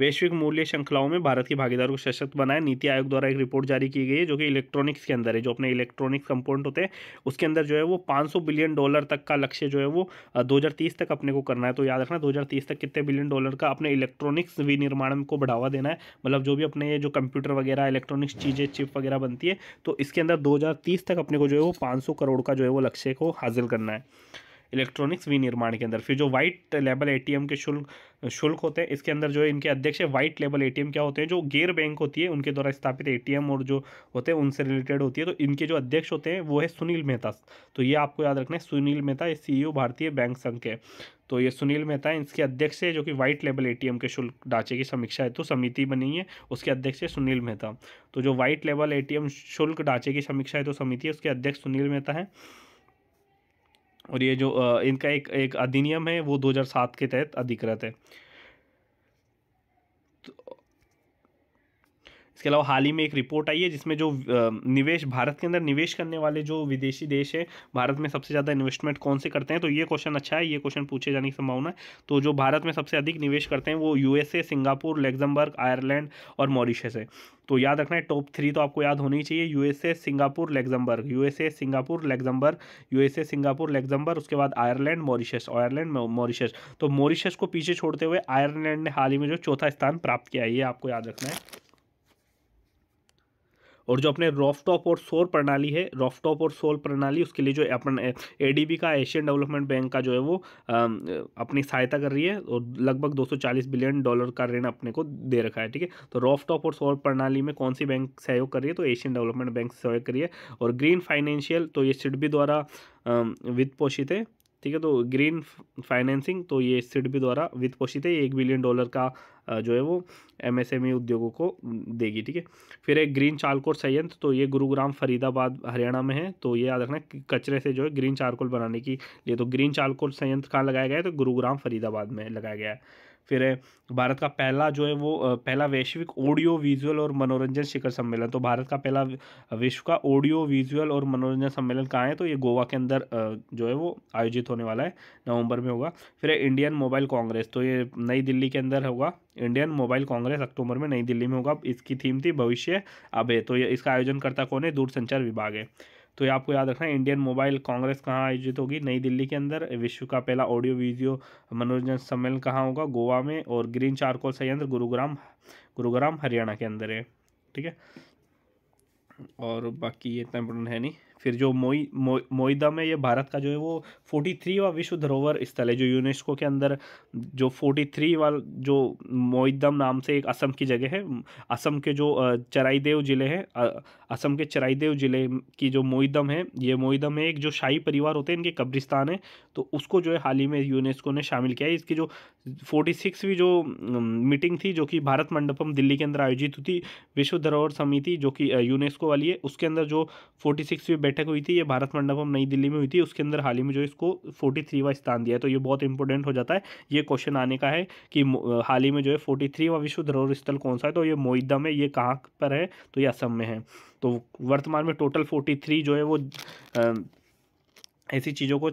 S1: वैश्विक मूल्य श्रृंखलाओं में भारत की भागीदारी को सशक्त बनाए नीति आयोग द्वारा एक रिपोर्ट जारी की गई है जो कि इलेक्ट्रॉनिक्स के अंदर है जो अपने इलेक्ट्रॉनिक्स कंपोनेंट होते हैं उसके अंदर जो है वो 500 बिलियन डॉलर तक का लक्ष्य जो है वो 2030 तक अपने को करना है तो याद रखना दो तक कितने बिलियन डॉलर का अपने इलेक्ट्रॉनिक्स विनिर्माण को बढ़ावा देना है मतलब जो भी अपने जो कंप्यूटर वगैरह इलेक्ट्रॉनिक्स चीज़ें चिप वगैरह बनती है तो इसके अंदर दो तक अपने को जो है वो पाँच करोड़ का जो है वो लक्ष्य को हासिल करना है इलेक्ट्रॉनिक्स विनिर्माण के अंदर फिर जो व्हाइट लेबल ए के शुल्क शुल्क होते हैं इसके अंदर जो है इनके अध्यक्ष है वाइट लेबल ए क्या होते हैं जो गेयर बैंक होती है उनके द्वारा स्थापित ए और जो होते हैं उनसे रिलेटेड होती है तो इनके जो अध्यक्ष होते हैं वो है सुनील मेहता तो ये आपको याद रखना है सुनील मेहता ये सी e भारतीय बैंक संघ के तो ये सुनील मेहता है इसके अध्यक्ष है जो कि व्हाइट लेबल एटीएम के शुल्क ढांचे की समीक्षा है तो समिति बनी है उसके अध्यक्ष है सुनील मेहता तो जो व्हाइट लेबल एटीएम शुल्क ढांचे की समीक्षा है तो समिति है उसके अध्यक्ष सुनील मेहता है और ये जो इनका एक एक अधिनियम है वो 2007 के तहत अधिकृत है तो इसके अलावा हाल ही में एक रिपोर्ट आई है जिसमें जो निवेश भारत के अंदर निवेश करने वाले जो विदेशी देश है भारत में सबसे ज़्यादा इन्वेस्टमेंट कौन से करते हैं तो ये क्वेश्चन अच्छा है ये क्वेश्चन पूछे जाने की संभावना है तो जो भारत में सबसे अधिक निवेश करते हैं वो यूएसए सिंगापुर लेग्जमबर्ग आयरलैंड और मॉरिशस है तो याद रखना है टॉप थ्री तो आपको याद होनी चाहिए USA Singapore Luxembourg USA Singapore Luxembourg USA Singapore Luxembourg उसके बाद आयरलैंड मॉरिशस आयरलैंड मॉरिशस तो मॉरिशस को पीछे छोड़ते हुए आयरलैंड ने हाल ही में जो चौथा स्थान प्राप्त किया है ये आपको याद रखना है और जो अपने रॉफटॉप और सोर प्रणाली है रॉफटॉप और सोर प्रणाली उसके लिए जो अपन ए का एशियन डेवलपमेंट बैंक का जो है वो अपनी सहायता कर रही है और लगभग 240 बिलियन डॉलर का ऋण अपने को दे रखा है ठीक है तो रॉफटॉप और सोर प्रणाली में कौन सी बैंक सहयोग कर रही है तो एशियन डेवलपमेंट बैंक सहयोग करिए और ग्रीन फाइनेंशियल तो ये सिडबी द्वारा वित्त पोषित है ठीक है तो ग्रीन फाइनेंसिंग तो ये सिडबी द्वारा वित्त पोषित है एक बिलियन डॉलर का जो है वो एमएसएमई e उद्योगों को देगी ठीक है फिर एक ग्रीन चारकोल संयंत्र तो ये गुरुग्राम फरीदाबाद हरियाणा में है तो ये याद रखना कचरे से जो है ग्रीन चारकोल बनाने की लिए तो ग्रीन चारकोल संयंत्र कहाँ लगाया गया है तो गुरुग्राम फरीदाबाद में लगाया गया है फिर भारत का पहला जो है वो पहला वैश्विक ऑडियो विजुअल और मनोरंजन शिखर सम्मेलन तो भारत का पहला विश्व का ऑडियो विजुअल और मनोरंजन सम्मेलन कहाँ है तो ये गोवा के अंदर जो है वो आयोजित होने वाला है नवंबर में होगा फिर इंडियन मोबाइल कांग्रेस तो ये नई दिल्ली के अंदर होगा इंडियन मोबाइल कांग्रेस अक्टूबर में नई दिल्ली में होगा इसकी थीम थी भविष्य अब है तो ये इसका आयोजन करता कौन है दूरसंचार विभाग है तो ये आपको याद रखना है इंडियन मोबाइल कांग्रेस कहाँ आयोजित होगी नई दिल्ली के अंदर विश्व का पहला ऑडियो वीडियो मनोरंजन सम्मेलन कहाँ होगा गोवा में और ग्रीन चारकोल संयंत्र गुरुग्राम गुरुग्राम हरियाणा के अंदर है ठीक है और बाकी ये इतना इम्पोर्टेंट है नहीं फिर जो मोई मो, मोईदा में ये भारत का जो है वो फोर्टी थ्रीवा विश्व धरोहर स्थल है जो यूनेस्को के अंदर जो फोर्टी थ्री वाल जो मोईदम नाम से एक असम की जगह है असम के जो चराईदेव ज़िले हैं असम के चराईदेव ज़िले की जो मोईदम है ये मोईदम है एक जो शाही परिवार होते हैं इनके कब्रिस्तान है तो उसको जो है हाल ही में यूनेस्को ने शामिल किया है इसकी जो फोर्टी सिक्सवीं जो मीटिंग थी जो कि भारत मंडपम दिल्ली के अंदर आयोजित हुई थी विश्व धरोहर समिति जो कि यूनेस्को वाली है उसके अंदर जो फोर्टी सिक्सवीं बैठक हुई थी ये भारत मंडपम नई दिल्ली में हुई थी उसके अंदर हाल ही में जो इसको फोर्टी थ्रीवा स्थान दिया है तो ये बहुत इंपॉर्टेंट हो जाता है ये क्वेश्चन आने का है कि हाल ही में जो है फोर्टी थ्रीवा विश्व धरोहर स्थल कौन सा है तो ये मोहिदा में ये कहाँ पर है तो ये असम में है तो वर्तमान में टोटल फोर्टी थ्री जो है वो ऐसी चीज़ों को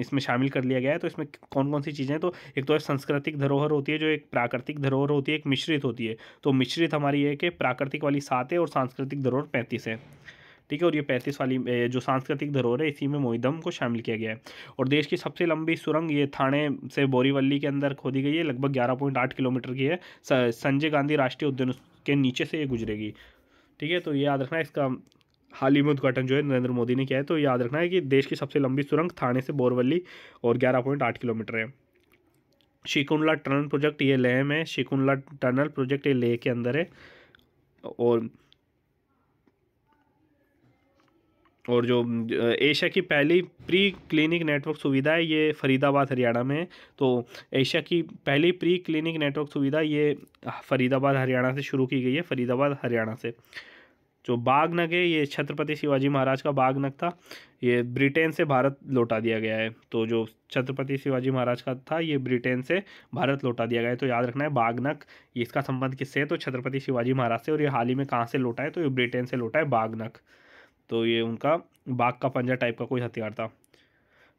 S1: इसमें शामिल कर लिया गया है तो इसमें कौन कौन सी चीज़ें हैं तो एक तो है सांस्कृतिक धरोहर होती है जो एक प्राकृतिक धरोहर होती है एक मिश्रित होती है तो मिश्रित हमारी है कि प्राकृतिक वाली सात है और सांस्कृतिक धरोहर पैंतीस है ठीक है और ये पैंतीस वाली जो सांस्कृतिक धरोहर है इसी में मोहिदम को शामिल किया गया है और देश की सबसे लंबी सुरंग ये थाने से बोरीवली के अंदर खोदी गई है लगभग ग्यारह पॉइंट आठ किलोमीटर की है संजय गांधी राष्ट्रीय उद्यान के नीचे से ये गुजरेगी ठीक है तो ये याद रखना इसका हाल ही में उद्घाटन जो है नरेंद्र मोदी ने किया है तो याद रखना है कि देश की सबसे लंबी सुरंग थाने से बोरवली और ग्यारह पॉइंट आठ किलोमीटर है शिकुनला टनल प्रोजेक्ट ये लेह में शिकुनला टनल प्रोजेक्ट ये लेह के अंदर है और और जो एशिया की पहली प्री क्लिनिक नेटवर्क सुविधा है ये फरीदाबाद हरियाणा में है तो एशिया की पहली प्री क्लिनिक नेटवर्क सुविधा ये फरीदाबाद हरियाणा से शुरू की गई है फरीदाबाद हरियाणा से जो नग है ये छत्रपति शिवाजी महाराज का नग था ये ब्रिटेन से भारत लौटा दिया गया है तो जो छत्रपति शिवाजी महाराज का था ये ब्रिटेन से भारत लौटा दिया गया है तो याद रखना है बागनक इसका संबंध किससे है तो छत्रपति शिवाजी महाराज से और ये हाल ही में कहाँ से लौटा है तो ये ब्रिटेन से लौटा है नग तो ये उनका बाघ का पंजा टाइप का कोई हथियार था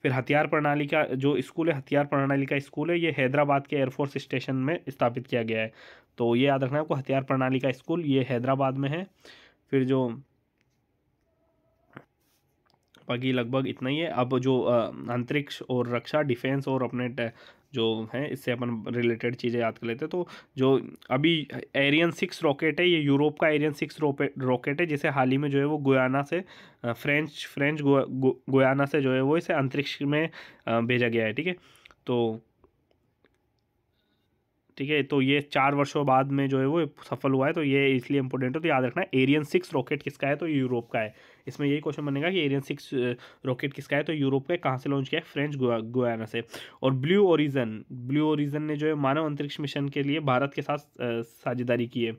S1: फिर हथियार प्रणाली का जो स्कूल है हथियार प्रणाली का स्कूल है ये हैदराबाद के एयरफोर्स स्टेशन में स्थापित किया गया है तो ये याद रखना है आपको हथियार प्रणाली का स्कूल ये हैदराबाद में है फिर जो बाकी लगभग इतना ही है अब जो अंतरिक्ष और रक्षा डिफेंस और अपने जो हैं इससे अपन रिलेटेड चीज़ें याद कर लेते हैं तो जो अभी एरियन सिक्स रॉकेट है ये यूरोप का एरियन सिक्स रॉकेट है जिसे हाल ही में जो है वो गोयाना से फ्रेंच फ्रेंच गो, गोयाना से जो है वो इसे अंतरिक्ष में भेजा गया है ठीक है तो ठीक है तो ये चार वर्षों बाद में जो है वो सफल हुआ है तो ये इसलिए इंपॉर्टेंट है तो याद रखना एरियन सिक्स रॉकेट किसका है तो ये यूरोप का है इसमें यही क्वेश्चन बनेगा कि एरियन सिक्स रॉकेट किसका है तो यूरोप का कहाँ से लॉन्च किया है फ्रेंच गुयाना से और ब्लू ओरिजन ब्लू ओरिजन ने जो है मानव अंतरिक्ष मिशन के लिए भारत के साथ साझेदारी की है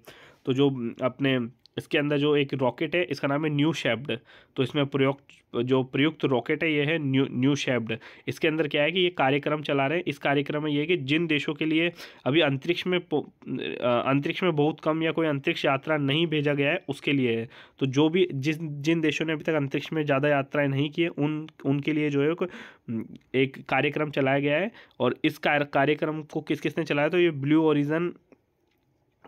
S1: तो जो अपने इसके अंदर जो एक रॉकेट है इसका नाम है न्यू शेप्ड तो इसमें प्रयुक्त जो प्रयुक्त रॉकेट है ये है न्यू न्यू शेप्ड इसके अंदर क्या है कि ये कार्यक्रम चला रहे हैं इस कार्यक्रम में ये है कि जिन देशों के लिए अभी अंतरिक्ष में अंतरिक्ष में बहुत कम या कोई अंतरिक्ष यात्रा नहीं भेजा गया है उसके लिए है तो जो भी जिस जिन देशों ने अभी तक अंतरिक्ष में ज़्यादा यात्राएँ नहीं की उन उनके लिए जो है एक कार्यक्रम चलाया गया है और इस कार्यक्रम को किस किसने चलाया तो ये ब्लू ओरिजन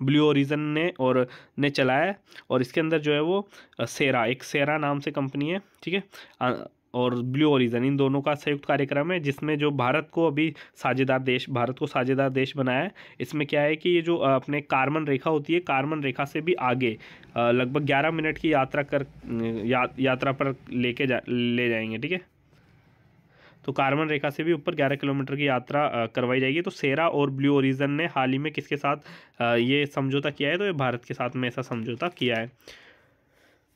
S1: ब्लू ओरिजन ने और ने चलाया और इसके अंदर जो है वो सेरा एक सेरा नाम से कंपनी है ठीक है और ब्लू ओरिजन इन दोनों का संयुक्त कार्यक्रम है जिसमें जो भारत को अभी साझेदार देश भारत को साझेदार देश बनाया है इसमें क्या है कि ये जो अपने कार्बन रेखा होती है कार्बन रेखा से भी आगे लगभग ग्यारह मिनट की यात्रा कर या, यात्रा पर लेके जा ले जाएंगे ठीक है तो कार्बन रेखा से भी ऊपर ग्यारह किलोमीटर की यात्रा करवाई जाएगी तो सेरा और ब्लू ओरिजन ने हाल ही में किसके साथ ये समझौता किया है तो ये भारत के साथ में ऐसा समझौता किया है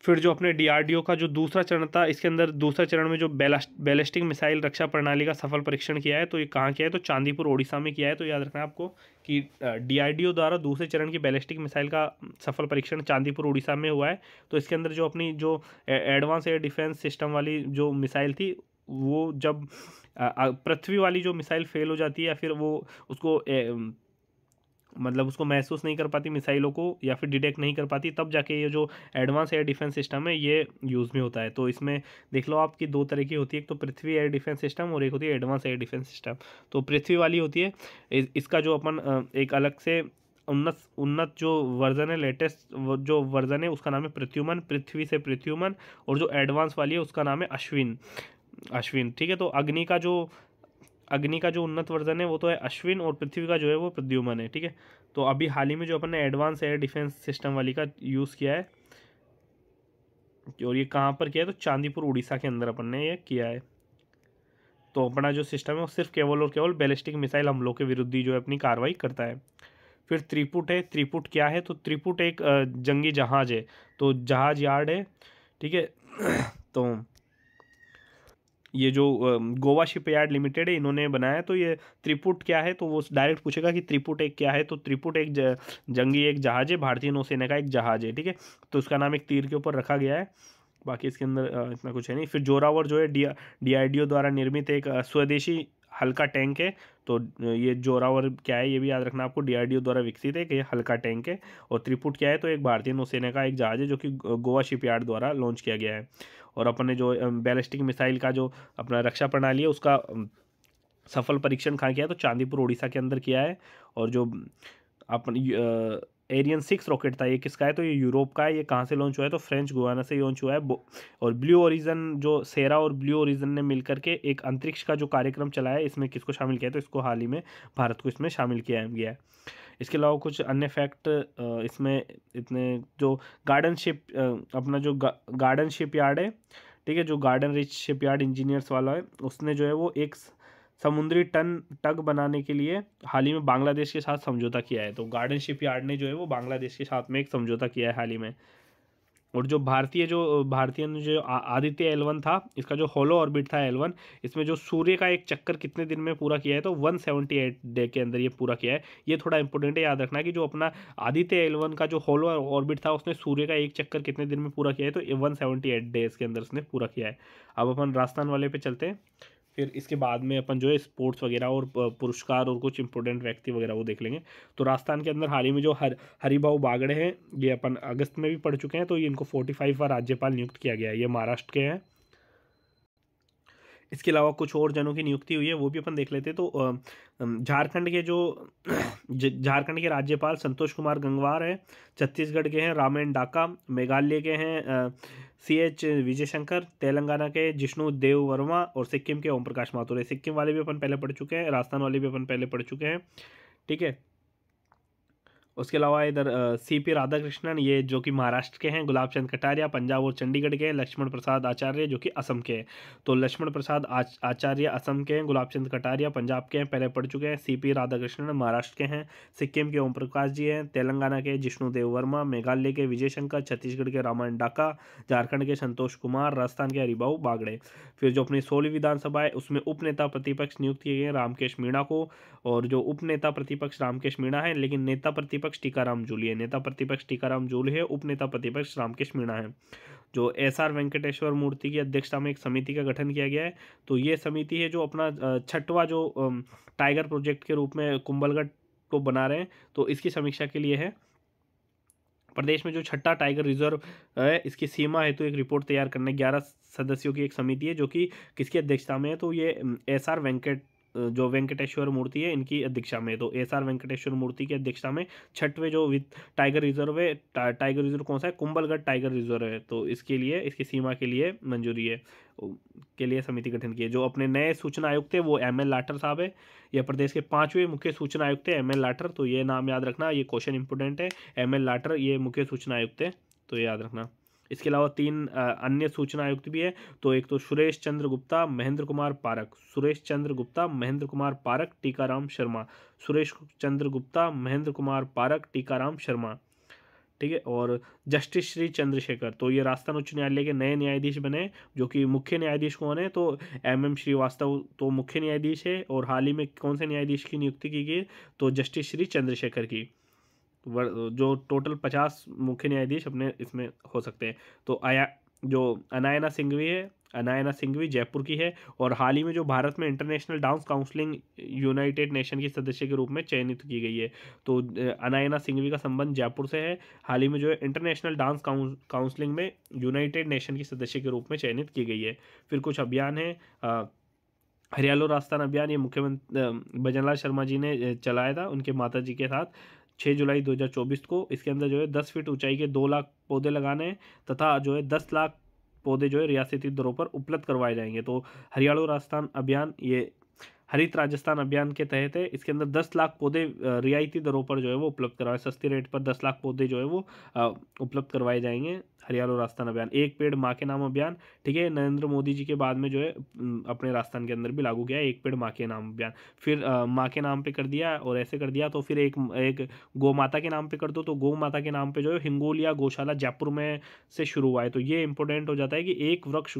S1: फिर जो अपने डीआरडीओ का जो दूसरा चरण था इसके अंदर दूसरा चरण में जो बैलास्ट बैलिस्टिक मिसाइल रक्षा प्रणाली का सफल परीक्षण किया है तो ये कहाँ किया है तो चांदीपुर ओडिशा में किया है तो याद रखना आपको कि डीआरडीओ द्वारा दूसरे चरण की बैलिस्टिक मिसाइल का सफल परीक्षण चांदीपुर उड़ीसा में हुआ है तो इसके अंदर जो अपनी जो एडवांस एयर डिफेंस सिस्टम वाली जो मिसाइल थी वो जब पृथ्वी वाली जो मिसाइल फेल हो जाती है या फिर वो उसको ए, मतलब उसको महसूस नहीं कर पाती मिसाइलों को या फिर डिटेक्ट नहीं कर पाती तब जाके ये जो एडवांस एयर डिफेंस सिस्टम है ये यूज़ में होता है तो इसमें देख लो आपकी दो तरह की होती है एक तो पृथ्वी एयर डिफेंस सिस्टम और एक होती है एडवांस एयर डिफेंस सिस्टम तो पृथ्वी वाली होती है इसका जो अपन एक अलग से उन्नत उन्नत जो वर्जन है लेटेस्ट जो वर्जन है उसका नाम है पृथ्यूमन पृथ्वी से पृथ्यूमन और जो एडवांस वाली है उसका नाम है अश्विन अश्विन ठीक है तो अग्नि का जो अग्नि का जो उन्नत वर्जन है वो तो है अश्विन और पृथ्वी का जो है वो प्रद्युमन है ठीक है तो अभी हाल ही में जो अपन ने एडवांस एयर डिफेंस सिस्टम वाली का यूज़ किया है और ये कहाँ पर किया है तो चांदीपुर उड़ीसा के अंदर अपन ने ये किया है तो अपना जो सिस्टम है वो सिर्फ केवल और केवल बैलिस्टिक मिसाइल हमलों के विरुद्ध ही जो है अपनी कार्रवाई करता है फिर त्रिपुट है त्रिपुट क्या है तो त्रिपुट एक जंगी जहाज़ है तो जहाज यार्ड है ठीक है <clears throat> तो ये जो गोवा शिपयार्ड लिमिटेड है इन्होंने बनाया तो ये त्रिपुट क्या है तो वो डायरेक्ट पूछेगा कि त्रिपुट एक क्या है तो त्रिपुट एक जंगी एक जहाज़ है भारतीय नौसेना का एक जहाज़ है ठीक है तो उसका नाम एक तीर के ऊपर रखा गया है बाकी इसके अंदर इतना कुछ है नहीं फिर जोरावर जो है डी डी द्वारा निर्मित एक स्वदेशी हल्का टैंक है तो ये जोरावर क्या है ये भी याद रखना आपको डीआरडीओ द्वारा विकसित है कि ये हल्का टैंक है और त्रिपुट क्या है तो एक भारतीय नौसेना का एक जहाज है जो कि गोवा शिपयार्ड द्वारा लॉन्च किया गया है और अपने जो बैलिस्टिक मिसाइल का जो अपना रक्षा प्रणाली है उसका सफल परीक्षण कहाँ किया है तो चांदीपुर उड़ीसा के अंदर किया है और जो अपन एरियन सिक्स रॉकेट था ये किसका है तो ये यूरोप का है ये कहाँ से लॉन्च हुआ है तो फ्रेंच गुआना से लॉन्च हुआ है और ब्लू ओरिजन जो सेरा और ब्लू ओरिजन ने मिलकर के एक अंतरिक्ष का जो कार्यक्रम चलाया है इसमें किसको शामिल किया है तो इसको हाल ही में भारत को इसमें शामिल किया गया है इसके अलावा कुछ अन्य फैक्ट इसमें इतने जो गार्डन शिप अपना जो गार्डन शिप यार्ड है ठीक है जो garden reach shipyard engineers वाला है उसने जो है वो एक समुद्री टन टग बनाने के लिए हाल ही में बांग्लादेश के साथ समझौता किया है तो गार्डन शिप यार्ड ने जो है वो बांग्लादेश के साथ में एक समझौता किया है हाल ही में और जो भारतीय जो भारतीय जो आदित्य एलवन था इसका जो होलो ऑर्बिट था एलवन इसमें जो सूर्य का एक चक्कर कितने दिन में पूरा किया है तो वन एट डे के अंदर ये पूरा किया है ये थोड़ा इंपॉर्टेंट है याद रखना कि जो अपना आदित्य एलवन का जो होलो ऑर्बिट था उसने सूर्य का एक चक्कर कितने दिन में पूरा किया है तो वन सेवेंटी डेज के अंदर उसने पूरा किया है अब अपन राजस्थान वाले पे चलते हैं फिर इसके बाद में अपन जो है स्पोर्ट्स वगैरह और पुरस्कार और कुछ इंपोर्टेंट व्यक्ति वगैरह वो देख लेंगे तो राजस्थान के अंदर हाल ही में जो हर हरिभा बागड़े हैं ये अपन अगस्त में भी पढ़ चुके हैं तो ये इनको फोर्टी फाइव बार राज्यपाल नियुक्त किया गया है ये महाराष्ट्र के हैं इसके अलावा कुछ और जनों की नियुक्ति हुई है वो भी अपन देख लेते हैं तो झारखंड के जो झारखंड के राज्यपाल संतोष कुमार गंगवार हैं छत्तीसगढ़ के हैं रामेन डाका मेघालय के हैं सी एच विजय शंकर तेलंगाना के जिष्णु देव वर्मा और सिक्किम के ओम प्रकाश माथुर सिक्किम वाले भी अपन पहले पढ़ चुके हैं राजस्थान वाले भी अपन पहले पढ़ चुके हैं ठीक है उसके अलावा इधर सी पी राधाकृष्णन ये जो कि महाराष्ट्र के हैं गुलाब चंद कटारिया पंजाब और चंडीगढ़ के हैं लक्ष्मण प्रसाद आचार्य जो कि असम के हैं तो लक्ष्मण प्रसाद आचार्य असम के हैं गुलाब चंद कटारिया पंजाब के हैं पहले पढ़ चुके हैं सी पी राधाकृष्णन महाराष्ट्र के हैं सिक्किम के ओम प्रकाश जी हैं तेलंगाना के जिष्णु देव वर्मा मेघालय के विजय शंकर छत्तीसगढ़ के रामायण डाका झारखंड के संतोष कुमार राजस्थान के हरिभाऊ बागड़े फिर जो अपनी सोलह विधानसभा है उसमें उपनेता प्रतिपक्ष नियुक्त किए गए रामकेश मीणा को और जो उपनेता प्रतिपक्ष रामकेश मीणा है लेकिन नेता प्रतिपक्ष प्रतिपक्ष टीकाराम जूली है नेता प्रतिपक्ष टीकाराम जूली है उपनेता प्रतिपक्ष रामकेश मीणा है जो एस आर वेंकटेश्वर मूर्ति की अध्यक्षता में एक समिति का गठन किया गया है तो ये समिति है जो अपना छठवा जो टाइगर प्रोजेक्ट के रूप में कुंभलगढ़ को बना रहे हैं तो इसकी समीक्षा के लिए है प्रदेश में जो छठा टाइगर रिजर्व है इसकी सीमा है तो एक रिपोर्ट तैयार करने ग्यारह सदस्यों की एक समिति है जो कि किसकी अध्यक्षता में है तो ये एस आर वेंकट जो वेंकटेश्वर मूर्ति है इनकी अध्यक्षता में तो एस आर वेंकटेश्वर मूर्ति की अध्यक्षता में छठवें जो टाइगर रिजर्व है टा, टाइगर रिजर्व कौन सा है कुंभलगढ़ टाइगर रिजर्व है तो इसके लिए इसकी सीमा के लिए मंजूरी है के लिए समिति गठन की है जो अपने नए सूचना आयुक्त है वो एम एल लाठर साहब है यह प्रदेश के पाँचवें मुख्य सूचना आयुक्त है एम एल लाठर तो ये नाम याद रखना ये क्वेश्चन इंपोर्टेंट है एम एल लाठर ये मुख्य सूचना आयुक्त है तो याद रखना इसके अलावा तीन अन्य सूचना आयुक्त भी है तो एक तो सुरेश चंद्र गुप्ता महेंद्र कुमार पारक सुरेश चंद्र गुप्ता महेंद्र कुमार पारक टीकाराम शर्मा सुरेश चंद्र गुप्ता महेंद्र कुमार पारक टीकाराम शर्मा ठीक है और जस्टिस श्री चंद्रशेखर तो ये राजस्थान उच्च न्यायालय के नए न्यायाधीश बने जो कि मुख्य न्यायाधीश कौन है तो एम एम श्रीवास्तव तो मुख्य न्यायाधीश है और हाल ही में कौन से न्यायाधीश की नियुक्ति की गई तो जस्टिस श्री चंद्रशेखर की जो टोटल पचास मुख्य न्यायाधीश अपने इसमें हो सकते हैं तो आया जो अनायना सिंघवी है अनायना सिंघवी जयपुर की है और हाल ही में जो भारत में international dance counselling United Nation की सदस्य के रूप में चयनित की गई है तो अनायना सिंघवी का संबंध जयपुर से है हाल ही में जो है इंटरनेशनल डांस काउंसलिंग में यूनाइटेड नेशन की सदस्य के रूप में चयनित की गई है फिर कुछ अभियान है हरियालो राजस्थान अभियान ये मुख्यमंत्री भजनलाल शर्मा जी ने चलाया था उनके माता जी के साथ छः जुलाई 2024 को इसके अंदर जो है दस फीट ऊंचाई के दो लाख पौधे लगाने तथा जो है दस लाख पौधे जो है रियासती दरों पर उपलब्ध करवाए जाएंगे तो हरियाणा राजस्थान अभियान ये हरित राजस्थान अभियान के तहत है इसके अंदर दस लाख पौधे रियायती दरों पर जो है वो उपलब्ध करवाए सस्ती रेट पर दस लाख पौधे जो है वो उपलब्ध करवाए जाएंगे हरियालो राजस्थान अभियान एक पेड़ माँ के नाम अभियान ठीक है नरेंद्र मोदी जी के बाद में जो है अपने राजस्थान के अंदर भी लागू किया एक पेड़ माँ के नाम अभियान फिर माँ के नाम पे कर दिया और ऐसे कर दिया तो फिर एक एक गौ माता के नाम पे कर दो तो गौ माता के नाम पे जो है हिंगोलिया गौशाला जयपुर में से शुरू हुआ है तो ये इंपॉर्टेंट हो जाता है कि एक वृक्ष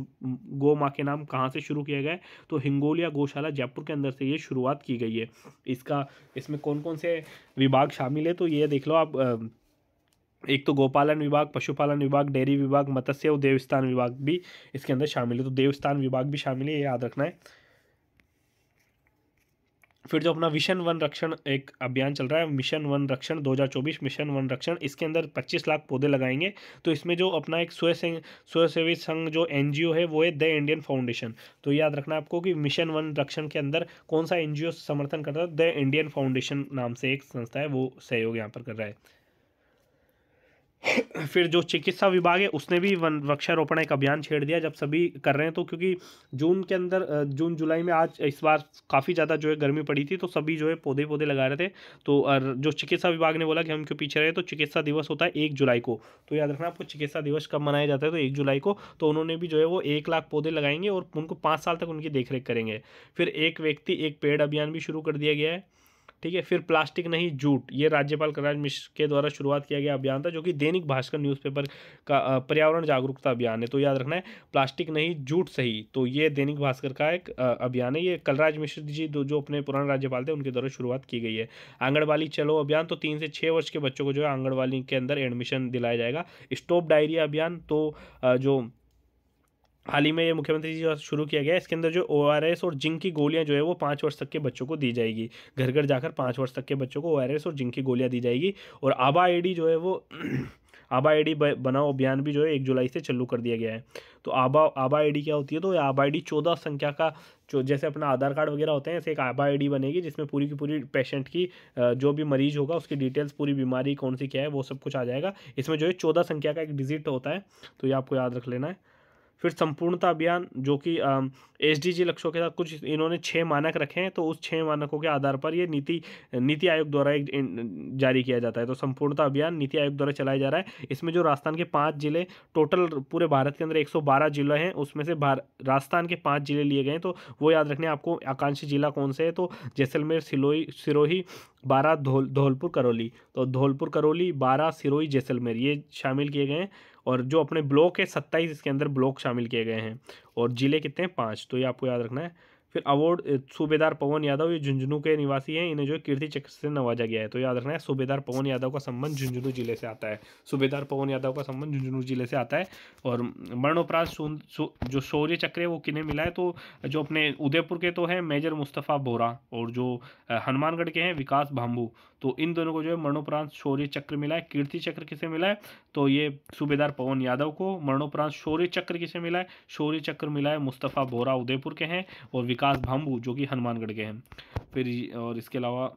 S1: गौ माँ के नाम कहाँ से शुरू किया गया तो हिंगोलिया गौशाला जयपुर के अंदर से ये शुरुआत की गई है इसका इसमें कौन कौन से विभाग शामिल है तो ये देख लो आप एक तो गोपालन विभाग पशुपालन विभाग डेयरी विभाग मत्स्य और देवस्थान विभाग भी इसके अंदर शामिल है तो देवस्थान विभाग भी शामिल है ये याद रखना है फिर जो अपना मिशन वन रक्षण एक अभियान चल रहा है मिशन वन रक्षण 2024 मिशन वन रक्षण इसके अंदर 25 लाख पौधे लगाएंगे तो इसमें जो अपना एक स्वयं स्वयंसेवी संघ जो एनजीओ है वो है द इंडियन फाउंडेशन तो याद रखना आपको कि मिशन वन रक्षण के अंदर कौन सा एनजीओ समर्थन कर रहा है द इंडियन फाउंडेशन नाम से एक संस्था है वो सहयोग यहाँ पर कर रहा है फिर जो चिकित्सा विभाग है उसने भी वन वृक्षारोपण एक अभियान छेड़ दिया जब सभी कर रहे हैं तो क्योंकि जून के अंदर जून जुलाई में आज इस बार काफ़ी ज़्यादा जो है गर्मी पड़ी थी तो सभी जो है पौधे पौधे लगा रहे थे तो जो चिकित्सा विभाग ने बोला कि हम क्यों पीछे रहे तो चिकित्सा दिवस होता है एक जुलाई को तो याद रखना आपको चिकित्सा दिवस कब मनाया जाता है तो एक जुलाई को तो उन्होंने भी जो है वो एक लाख पौधे लगाएंगे और उनको पाँच साल तक उनकी देख करेंगे फिर एक व्यक्ति एक पेड़ अभियान भी शुरू कर दिया गया है ठीक है फिर प्लास्टिक नहीं जूट ये राज्यपाल कलराज मिश्र के द्वारा शुरुआत किया गया अभियान था जो कि दैनिक भास्कर न्यूज़पेपर का पर्यावरण जागरूकता अभियान है तो याद रखना है प्लास्टिक नहीं जूट सही तो ये दैनिक भास्कर का एक अभियान है ये कलराज मिश्र जी जो अपने पुराने राज्यपाल थे उनके द्वारा शुरुआत की गई है आंगनबाड़ी चलो अभियान तो तीन से छः वर्ष के बच्चों को जो है आंगनबाड़ी के अंदर एडमिशन दिलाया जाएगा स्टॉप डायरिया अभियान तो जो हाल ही में ये मुख्यमंत्री जी द्वारा शुरू किया गया है इसके अंदर जो ओ और जिंक की गोलियां जो है वो पाँच वर्ष तक के बच्चों को दी जाएगी घर घर जाकर पाँच वर्ष तक के बच्चों को ओ और जिंक की गोलियां दी जाएगी और आबा आई जो है वो <clears throat> आबा आई बनाओ अभियान भी जो है एक जुलाई से चालू कर दिया गया है तो आबा आबा आई क्या होती है तो आबा आई चौदह संख्या का जो जैसे अपना आधार कार्ड वगैरह होते हैं ऐसे एक आबा आई बनेगी जिसमें पूरी की पूरी पेशेंट की जो भी मरीज होगा उसकी डिटेल्स पूरी बीमारी कौन सी क्या है वो सब कुछ आ जाएगा इसमें जो है चौदह संख्या का एक डिजिट होता है तो ये आपको याद रख लेना है फिर संपूर्णता अभियान जो कि एस लक्ष्यों के साथ कुछ इन्होंने छः मानक रखे हैं तो उस छः मानकों के आधार पर ये नीति नीति आयोग द्वारा एक जारी किया जाता है तो संपूर्णता अभियान नीति आयोग द्वारा चलाया जा रहा है इसमें जो राजस्थान के पाँच जिले टोटल पूरे भारत के अंदर एक जिले हैं उसमें से राजस्थान के पाँच जिले लिए गए तो वो याद रखने आपको आकांक्षी जिला कौन से है तो जैसलमेर सिलोई सिरोही बारह धौल धौलपुर करौली तो धौलपुर करौली बारह सिरोही जैसलमेर ये शामिल किए गए हैं और जो अपने ब्लॉक है सत्ताईस इसके अंदर ब्लॉक शामिल किए गए हैं और ज़िले कितने हैं पाँच तो ये आपको याद रखना है फिर अवार्ड सूबेदार पवन यादव ये झुंझुनू के निवासी हैं इन्हें जो कीर्ति चक्र से नवाजा गया है तो याद रखना है सूबेदार पवन यादव का संबंध झुंझुनू जिले से आता है सूबेदार पवन यादव का संबंध झुंझुनू जिले से आता है और मरणोपरांत जो शौर्य चक्र है वो किन्हें मिला है तो जो अपने उदयपुर के तो हैं मेजर मुस्तफ़ा बोरा और जो हनुमानगढ़ के हैं विकास भाम्बू तो इन दोनों को जो है मरणोपरांत शौर्य चक्र मिला है कीर्ति चक्र किसे मिला है तो ये सूबेदार पवन यादव को मरणोपरांत शौर्य चक्र किसे मिला है शौर्य चक्र मिला है मुस्तफ़ा बोरा उदयपुर के हैं और विकास भाम्बू जो कि हनुमानगढ़ के हैं फिर और इसके अलावा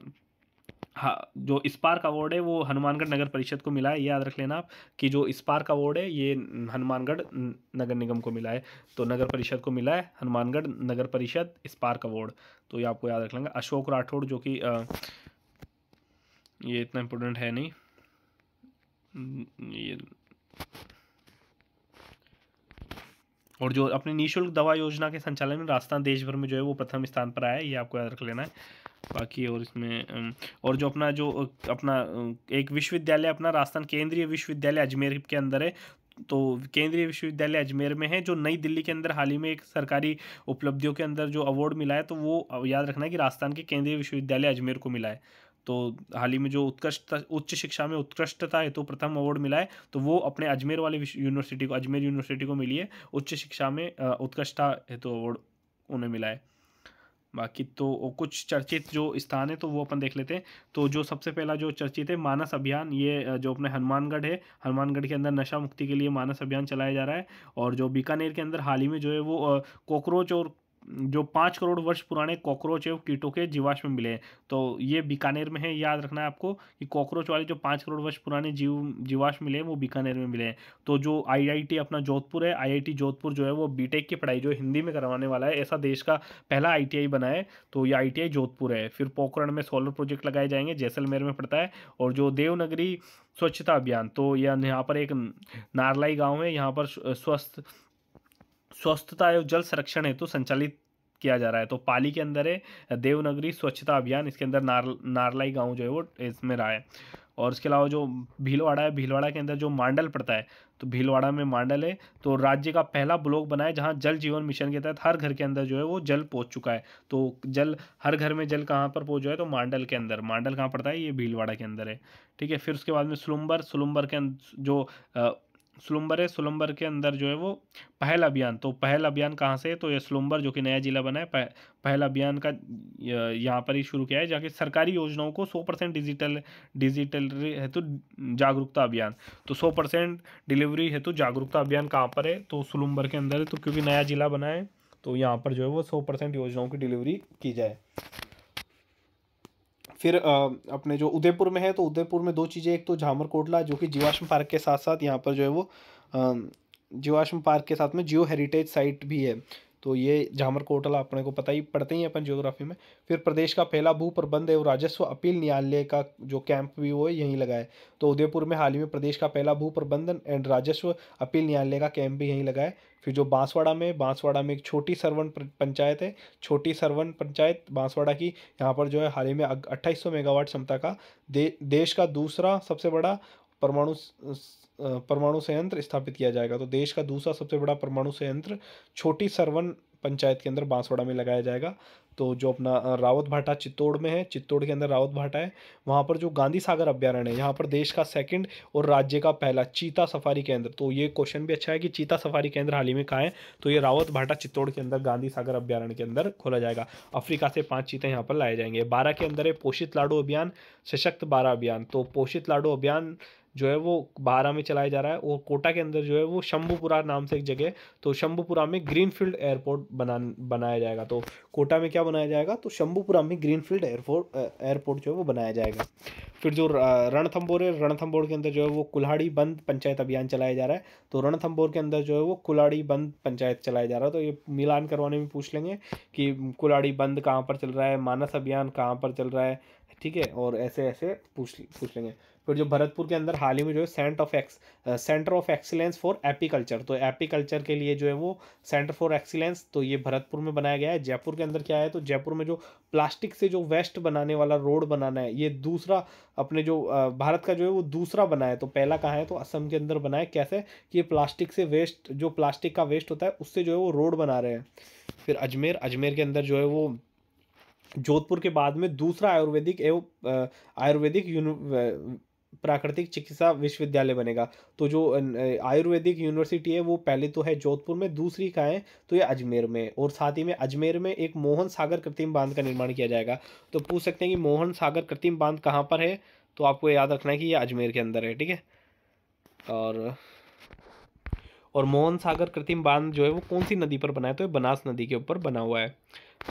S1: हाँ जो स्पार्क अवार्ड है वो हनुमानगढ़ नगर परिषद को मिला है याद रख लेना आप कि जो स्पार्क अवार्ड है ये हनुमानगढ़ नगर निगम को मिला है तो नगर परिषद को मिला है हनुमानगढ़ नगर परिषद स्पार्क अवार्ड तो ये आपको याद रख लेंगे अशोक राठौड़ जो कि ये इतना इम्पोर्टेंट है नहीं ये और जो अपनी निःशुल्क दवा योजना के संचालन में राजस्थान देश भर में जो है वो प्रथम स्थान पर आया है ये आपको याद रख लेना है बाकी और इसमें और जो अपना जो अपना एक विश्वविद्यालय अपना राजस्थान केंद्रीय विश्वविद्यालय अजमेर के अंदर है तो केंद्रीय विश्वविद्यालय अजमेर में है जो नई दिल्ली के अंदर हाल ही में एक सरकारी उपलब्धियों के अंदर जो अवार्ड मिला है तो वो याद रखना है कि राजस्थान के केंद्रीय विश्वविद्यालय अजमेर को मिला है तो हाल ही में जो उत्कृष्ट उच्च शिक्षा में उत्कृष्टता हेतु तो प्रथम अवार्ड मिला है तो वो अपने अजमेर वाले यूनिवर्सिटी को अजमेर यूनिवर्सिटी को मिली है उच्च शिक्षा में उत्कृष्टता हेतु तो अवार्ड उन्हें मिला है बाकी तो कुछ चर्चित जो स्थान है तो वो अपन देख लेते हैं तो जो सबसे पहला जो चर्चित है मानस अभियान ये जो अपने हनुमानगढ़ है हनुमानगढ़ के अंदर नशा मुक्ति के लिए मानस अभियान चलाया जा रहा है और जो बीकानेर के अंदर हाल ही में जो है वो कॉकरोच और जो पाँच करोड़ वर्ष पुराने कॉकरोच वो कीटों के जीवाश्म मिले हैं तो ये बीकानेर में है याद रखना है आपको कि कॉकरोच वाले जो पाँच करोड़ वर्ष पुराने जीव जीवाश्म मिले हैं वो बीकानेर में मिले हैं तो जो आईआईटी अपना जोधपुर है आईआईटी जोधपुर जो है वो बीटेक की पढ़ाई जो हिंदी में करवाने वाला है ऐसा देश का पहला आई बना है तो ये आई जोधपुर है फिर पोखरण में सोलर प्रोजेक्ट लगाए जाएंगे जैसलमेर में पड़ता है और जो देवनगरी स्वच्छता अभियान तो यह यहाँ पर एक नारलाई गांव है यहाँ पर स्वस्थ स्वस्थता एवं जल संरक्षण हेतु तो संचालित किया जा रहा है तो पाली के अंदर है देवनगरी स्वच्छता अभियान इसके अंदर नार नारलाई गांव जो है वो इसमें रहा है और इसके अलावा जो भीलवाड़ा है भीलवाड़ा के अंदर जो मांडल पड़ता है तो भीलवाड़ा में मांडल है तो राज्य का पहला ब्लॉक बना है जहाँ जल जीवन मिशन के तहत हर घर के अंदर जो है वो जल पहुँच चुका है तो जल हर घर में जल कहाँ पर पहुँच जाए तो मांडल के अंदर मांडल कहाँ पड़ता है ये भीलवाड़ा के अंदर है ठीक है फिर उसके बाद में सुलम्बर सुलम्बर के जो सुलंबर है सुलंबर के अंदर जो है वो पहल अभियान तो पहल अभियान कहाँ से है तो ये सुलंबर जो कि नया जिला बना है पह, पहल अभियान का यहाँ पर ही शुरू किया है जहाँ सरकारी योजनाओं को सौ परसेंट डिजिटल डिजिटल हेतु तो जागरूकता अभियान तो सौ परसेंट डिलीवरी हेतु तो जागरूकता अभियान कहाँ पर है तो सुलंबर के अंदर है तो क्योंकि नया जिला बना है तो यहाँ पर जो है वो सौ परसेंट योजनाओं की डिलीवरी की जाए फिर अपने जो उदयपुर में है तो उदयपुर में दो चीज़ें एक तो झामर कोटला जो कि जीवाश्म पार्क के साथ साथ यहाँ पर जो है वो जीवाश्म पार्क के साथ में जियो हेरिटेज साइट भी है तो ये झामर कोटला अपने को पता ही पड़ते ही अपन ज्योग्राफी में फिर प्रदेश का पहला भू प्रबंध एवं राजस्व अपील न्यायालय का जो कैंप भी वो यहीं लगा है तो उदयपुर में हाल ही में प्रदेश का पहला भू प्रबंधन एंड राजस्व अपील न्यायालय का कैंप भी यहीं लगा है फिर जो बांसवाड़ा में बांसवाड़ा में एक छोटी सरवन पंचायत है छोटी सरवन पंचायत बांसवाड़ा की यहाँ पर जो है हाल ही में अट्ठाईस मेगावाट क्षमता का दे, देश का दूसरा सबसे बड़ा परमाणु परमाणु संयंत्र स्थापित किया जाएगा तो देश का दूसरा सबसे बड़ा परमाणु संयंत्र छोटी सरवन पंचायत के अंदर बांसवाड़ा में लगाया जाएगा तो जो अपना रावत भाटा चित्तौड़ में है चित्तौड़ के अंदर रावत भाटा है वहाँ पर जो गांधी सागर अभ्यारण्य है यहाँ पर देश का सेकंड और राज्य का पहला चीता सफारी केंद्र तो ये क्वेश्चन भी अच्छा है कि चीता सफारी केंद्र हाल ही में कहाँ है तो ये रावत भाटा चित्तौड़ के अंदर गांधी सागर अभ्यारण्य के अंदर खोला जाएगा अफ्रीका से पाँच चीते यहाँ पर लाए जाएंगे बारह के अंदर है पोषित लाडो अभियान सशक्त बारह अभियान तो पोषित लाडो अभियान जो है वो बारह में चलाया जा रहा है और कोटा के अंदर जो है वो शंभूपुरा नाम से एक जगह है तो शंभूपुरा में ग्रीनफील्ड एयरपोर्ट बना बनाया जाएगा तो कोटा में क्या बनाया जाएगा तो शंभूपुरा में ग्रीनफील्ड एयरपोर्ट एयरपोर्ट जो है वो बनाया जाएगा फिर जो रणथम्बोर है रणथम्बोर के अंदर जो है वो कुल्हाड़ी बंद पंचायत अभियान चलाया जा रहा है तो रणथम्बोर के अंदर जो है वो कुल्हाड़ी बंद पंचायत चलाया जा रहा है तो ये मिलान करवाने में पूछ लेंगे कि कुल्हाड़ी बंद कहाँ पर चल रहा है मानस अभियान कहाँ पर चल रहा है ठीक है और ऐसे ऐसे पूछ पूछ लेंगे फिर जो भरतपुर के अंदर हाल ही में जो है cent of ex centre of excellence for apiculture तो एपीकल्चर के लिए जो है वो सेंटर फॉर एक्सीलेंस तो ये भरतपुर में बनाया गया है जयपुर के अंदर क्या है तो जयपुर में जो प्लास्टिक से जो वेस्ट बनाने वाला रोड बनाना है ये दूसरा अपने जो भारत का जो है वो दूसरा बना है तो पहला कहाँ है तो असम के अंदर बनाए कैसे कि ये प्लास्टिक से वेस्ट जो प्लास्टिक का वेस्ट होता है उससे जो है वो रोड बना रहे हैं फिर अजमेर अजमेर के अंदर जो है वो जोधपुर के बाद में दूसरा आयुर्वेदिक एवं आयुर्वेदिक प्राकृतिक चिकित्सा विश्वविद्यालय बनेगा तो जो आयुर्वेदिक यूनिवर्सिटी है वो पहले तो है जोधपुर में दूसरी कहाँ है तो ये अजमेर में और साथ ही में अजमेर में एक मोहन सागर कृत्रिम बांध का निर्माण किया जाएगा तो पूछ सकते हैं कि मोहन सागर कृत्रिम बांध कहाँ पर है तो आपको याद रखना है कि ये अजमेर के अंदर है ठीक है और और मोहन सागर कृत्रिम बांध जो है वो कौन सी नदी पर बना है तो ये बनास नदी के ऊपर बना हुआ है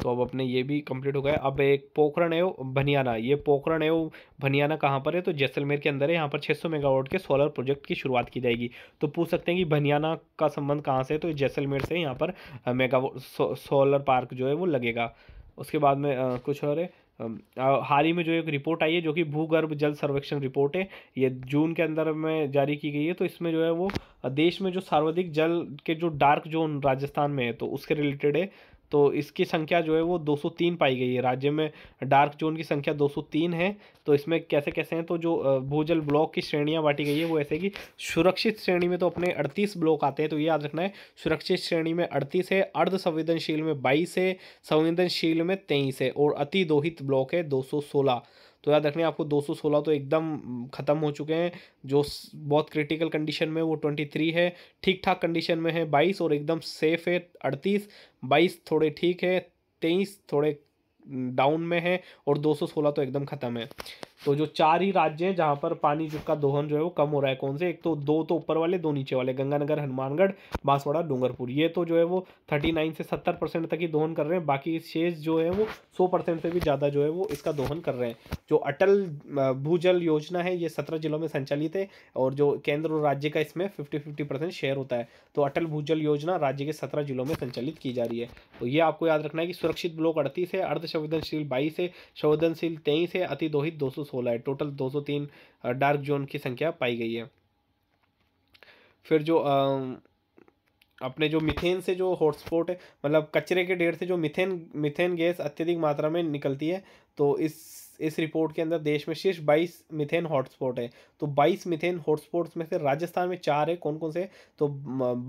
S1: तो अब अपने ये भी कंप्लीट हो गया अब एक पोखरण एव भनियाना ये पोखरण एव भनियाना कहाँ पर है तो जैसलमेर के अंदर है यहाँ पर 600 मेगावाट के सोलर प्रोजेक्ट की शुरुआत की जाएगी तो पूछ सकते हैं कि भनियाना का संबंध कहाँ से है तो जैसलमेर से यहाँ पर मेगा सो, सोलर पार्क जो है वो लगेगा उसके बाद में आ, कुछ और है हाल ही में जो एक रिपोर्ट आई है जो कि भूगर्भ जल सर्वेक्षण रिपोर्ट है ये जून के अंदर में जारी की गई है तो इसमें जो है वो देश में जो सर्वाधिक जल के जो डार्क जोन राजस्थान में है तो उसके रिलेटेड है तो इसकी संख्या जो है वो 203 पाई गई है राज्य में डार्क जोन की संख्या 203 है तो इसमें कैसे कैसे हैं तो जो भूजल ब्लॉक की श्रेणियाँ बांटी गई है वो ऐसे कि सुरक्षित श्रेणी में तो अपने 38 ब्लॉक आते हैं तो ये याद रखना है सुरक्षित श्रेणी में 38 है अर्ध संवेदनशील में बाईस है संवेदनशील में तेईस है और अति दोहित ब्लॉक है दो तो याद रखने आपको 216 तो एकदम ख़त्म हो चुके हैं जो बहुत क्रिटिकल कंडीशन में वो 23 है ठीक ठाक कंडीशन में है 22 और एकदम सेफ है 38 22 थोड़े ठीक है 23 थोड़े डाउन में है और 216 तो एकदम ख़त्म है तो जो चार ही राज्य हैं जहाँ पर पानी का दोहन जो है वो कम हो रहा है कौन से एक तो दो तो ऊपर वाले दो नीचे वाले गंगानगर हनुमानगढ़ बांसवाड़ा डूंगरपुर ये तो जो है वो थर्टी नाइन से सत्तर परसेंट तक ही दोहन कर रहे हैं बाकी शेष जो है वो सौ परसेंट से भी ज़्यादा जो है वो इसका दोहन कर रहे हैं जो अटल भूजल योजना है ये सत्रह जिलों में संचालित है और जो केंद्र और राज्य का इसमें फिफ्टी फिफ्टी परसेंट शेयर होता है तो अटल भूजल योजना राज्य के सत्रह जिलों में संचालित की जा रही है तो ये आपको याद रखना है कि सुरक्षित ब्लॉक अड़तीस है अर्धसंवेदनशील बाईस है संवेदनशील तेईस है अतिदोहित दो सौ सोलह है टोटल दो सौ तीन डार्क जोन की संख्या पाई गई है फिर जो अपने जो मिथेन से जो हॉटस्पॉट है मतलब कचरे के ढेर से जो मिथेन मिथेन गैस अत्यधिक मात्रा में निकलती है तो इस इस रिपोर्ट के अंदर देश में शीर्ष बाईस मिथेन हॉटस्पॉट है तो बाईस मिथेन हॉटस्पॉट्स में से राजस्थान में चार है कौन कौन से तो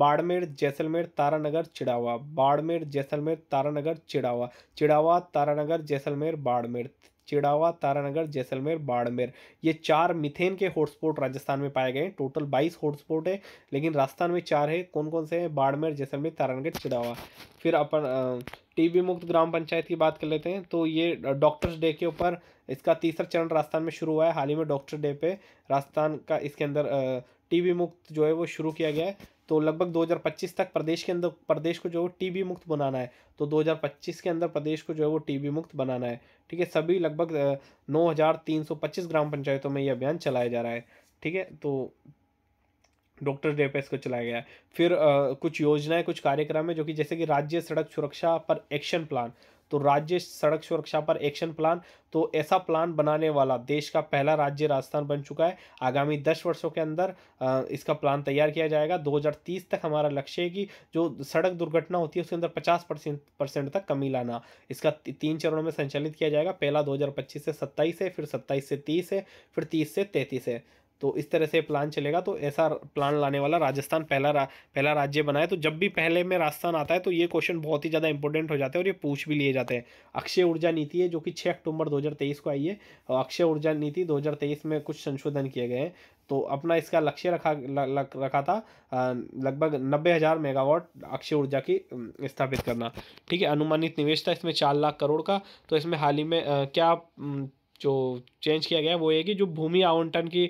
S1: बाड़मेर जैसलमेर तारानगर चिड़ावा बाड़मेर जैसलमेर तारानगर चिड़ावा चिड़ावा तारानगर जैसलमेर बाड़मेर चिड़ावा तारानगर जैसलमेर बाड़मेर ये चार मिथेन के हॉटस्पॉट राजस्थान में पाए गए टोटल बाईस हॉटस्पॉट है लेकिन राजस्थान में चार है कौन कौन से हैं बाड़मेर जैसलमेर तारानगर चिड़ावा फिर अपन टीबी मुक्त ग्राम पंचायत की बात कर लेते हैं तो ये डॉक्टर्स डे के ऊपर इसका तीसरा चरण राजस्थान में शुरू हुआ है हाल ही में डॉक्टर डे पे राजस्थान का इसके अंदर टीबी मुक्त जो है वो शुरू किया गया है तो लगभग 2025 तक प्रदेश के अंदर प्रदेश को जो है वो टीबी मुक्त बनाना है तो 2025 के अंदर प्रदेश को जो है वो टीबी मुक्त बनाना है ठीक है सभी लगभग 9,325 ग्राम पंचायतों में ये अभियान चलाया जा रहा है ठीक है तो डॉक्टर डेपेस को चलाया गया फिर आ, कुछ योजनाएं कुछ कार्यक्रम है जो कि जैसे कि राज्य सड़क सुरक्षा पर एक्शन प्लान तो राज्य सड़क सुरक्षा पर एक्शन प्लान तो ऐसा प्लान बनाने वाला देश का पहला राज्य राजस्थान बन चुका है आगामी दस वर्षों के अंदर इसका प्लान तैयार किया जाएगा 2030 तक हमारा लक्ष्य है कि जो सड़क दुर्घटना होती है उसके अंदर 50 परसेंट परसेंट तक कमी लाना इसका तीन चरणों में संचालित किया जाएगा पहला 2025 से 27 है फिर 27 से 30 है फिर 30 से 33 है तो इस तरह से प्लान चलेगा तो ऐसा प्लान लाने वाला राजस्थान पहला रा, पहला राज्य बनाए तो जब भी पहले में राजस्थान आता है तो ये क्वेश्चन बहुत ही ज़्यादा इंपॉर्टेंट हो जाते हैं और ये पूछ भी लिए जाते हैं अक्षय ऊर्जा नीति है जो कि छः अक्टूबर 2023 को आई है और अक्षय ऊर्जा नीति 2023 में कुछ संशोधन किए गए हैं तो अपना इसका लक्ष्य रखा ल, ल, रखा था लगभग नब्बे हज़ार मेगावाट अक्षय ऊर्जा की स्थापित करना ठीक है अनुमानित निवेश था इसमें चार लाख करोड़ का तो इसमें हाल ही में क्या जो चेंज किया गया वो ये कि जो भूमि आवंटन की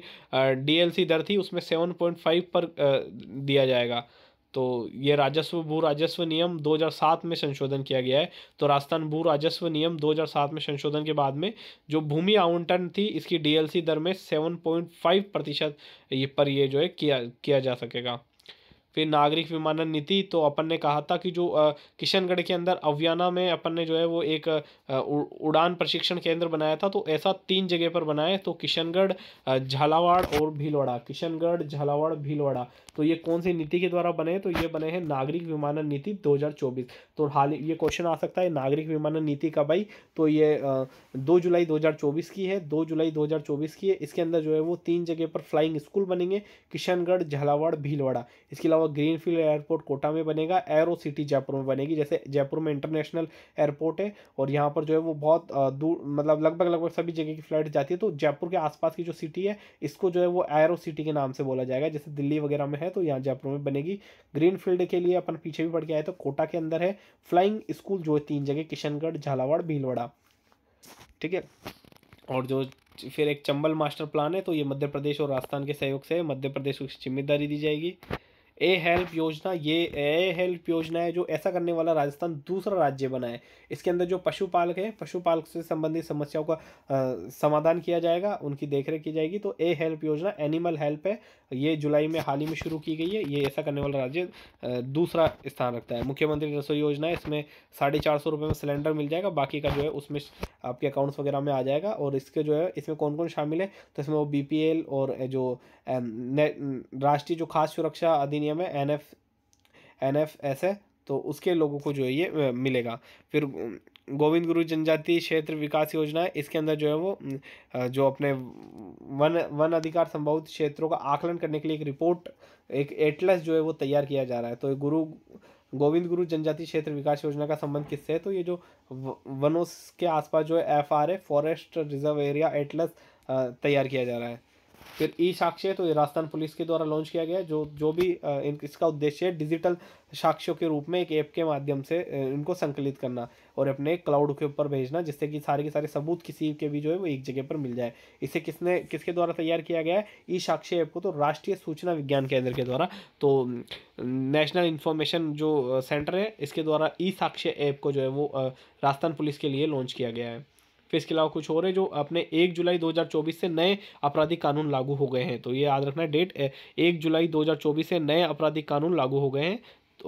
S1: डीएलसी दर थी उसमें सेवन पॉइंट फाइव पर दिया जाएगा तो ये राजस्व भू राजस्व नियम 2007 में संशोधन किया गया है तो राजस्थान भू राजस्व नियम 2007 में संशोधन के बाद में जो भूमि आवंटन थी इसकी डीएलसी दर में सेवन पॉइंट फाइव प्रतिशत ये पर ये जो है किया किया जा सकेगा फिर नागरिक विमानन नीति तो अपन ने कहा था कि जो किशनगढ़ के अंदर अवियाना में अपन ने जो है वो एक उड़ान प्रशिक्षण केंद्र बनाया था तो ऐसा तीन जगह पर बनाए तो किशनगढ़ झालावाड़ और भीलवाड़ा किशनगढ़ झालावाड़ भीलवाड़ा तो ये कौन सी नीति के द्वारा बने तो ये बने हैं नागरिक विमानन नीति दो तो हाल ये क्वेश्चन आ सकता है नागरिक विमानन नीति का भाई तो ये दो जुलाई दो की है दो जुलाई दो की है इसके अंदर जो है वो तीन जगह पर फ्लाइंग स्कूल बनेंगे किशनगढ़ झालावाड़ भीलवाड़ा इसके अलावा अलावा ग्रीनफील्ड एयरपोर्ट कोटा में बनेगा एरो सिटी जयपुर में बनेगी जैसे जयपुर में इंटरनेशनल एयरपोर्ट है और यहाँ पर जो है वो बहुत दूर मतलब लगभग लगभग सभी जगह की फ्लाइट जाती है तो जयपुर के आसपास की जो सिटी है इसको जो है वो एरो सिटी के नाम से बोला जाएगा जैसे दिल्ली वगैरह में है तो यहाँ जयपुर में बनेगी ग्रीनफील्ड के लिए अपन पीछे भी पढ़ के आए तो कोटा के अंदर है फ्लाइंग स्कूल जो है तीन जगह किशनगढ़ झालावाड़ भीलवाड़ा ठीक है और जो फिर एक चंबल मास्टर प्लान है तो ये मध्य प्रदेश और राजस्थान के सहयोग से मध्य प्रदेश को जिम्मेदारी दी जाएगी ए हेल्प योजना ये ए हेल्प योजना है जो ऐसा करने वाला राजस्थान दूसरा राज्य बना है इसके अंदर जो पशुपालक है पशुपालक से संबंधित समस्याओं का समाधान किया जाएगा उनकी देखरेख की जाएगी तो ए हेल्प योजना एनिमल हेल्प है ये जुलाई में हाल ही में शुरू की गई है ये ऐसा करने वाला राज्य दूसरा स्थान रखता है मुख्यमंत्री रसोई योजना है इसमें साढ़े चार सौ रुपये में सिलेंडर मिल जाएगा बाकी का जो है उसमें आपके अकाउंट्स वगैरह में आ जाएगा और इसके जो है इसमें कौन कौन शामिल है तो इसमें वो बी और जो राष्ट्रीय जो खाद्य सुरक्षा अधिनियम नियम है N F N F S है तो उसके लोगों को जो है ये मिलेगा फिर गोविंद गुरु जनजाति क्षेत्र विकास योजना है इसके अंदर जो है वो जो अपने वन वन अधिकार संभावित क्षेत्रों का आकलन करने के लिए एक रिपोर्ट एक एटलस जो है वो तैयार किया जा रहा है तो गुरु गोविंद गुरु जनजाति क्षेत्र विकास योजना का संबंध किससे है तो ये जो वनों के आसपास जो है F forest reserve area atlas तैयार किया जा रहा है फिर ई साक्ष्य तो ये राजस्थान पुलिस के द्वारा लॉन्च किया गया जो जो भी इसका उद्देश्य है डिजिटल साक्ष्यों के रूप में एक ऐप के माध्यम से इनको संकलित करना और अपने क्लाउड के ऊपर भेजना जिससे कि सारे के सारे सबूत किसी के भी जो है वो एक जगह पर मिल जाए इसे किसने किसके द्वारा तैयार किया गया है ई साक्ष्य ऐप को तो राष्ट्रीय सूचना विज्ञान केंद्र के द्वारा तो नेशनल इन्फॉर्मेशन जो सेंटर है इसके द्वारा ई साक्ष्य ऐप को जो है वो राजस्थान पुलिस के लिए लॉन्च किया गया है फिर इसके अलावा कुछ और है जो अपने एक जुलाई 2024 से नए आपराधिक कानून लागू हो गए हैं तो ये याद रखना डेट एक जुलाई 2024 से नए आपराधिक कानून लागू हो गए हैं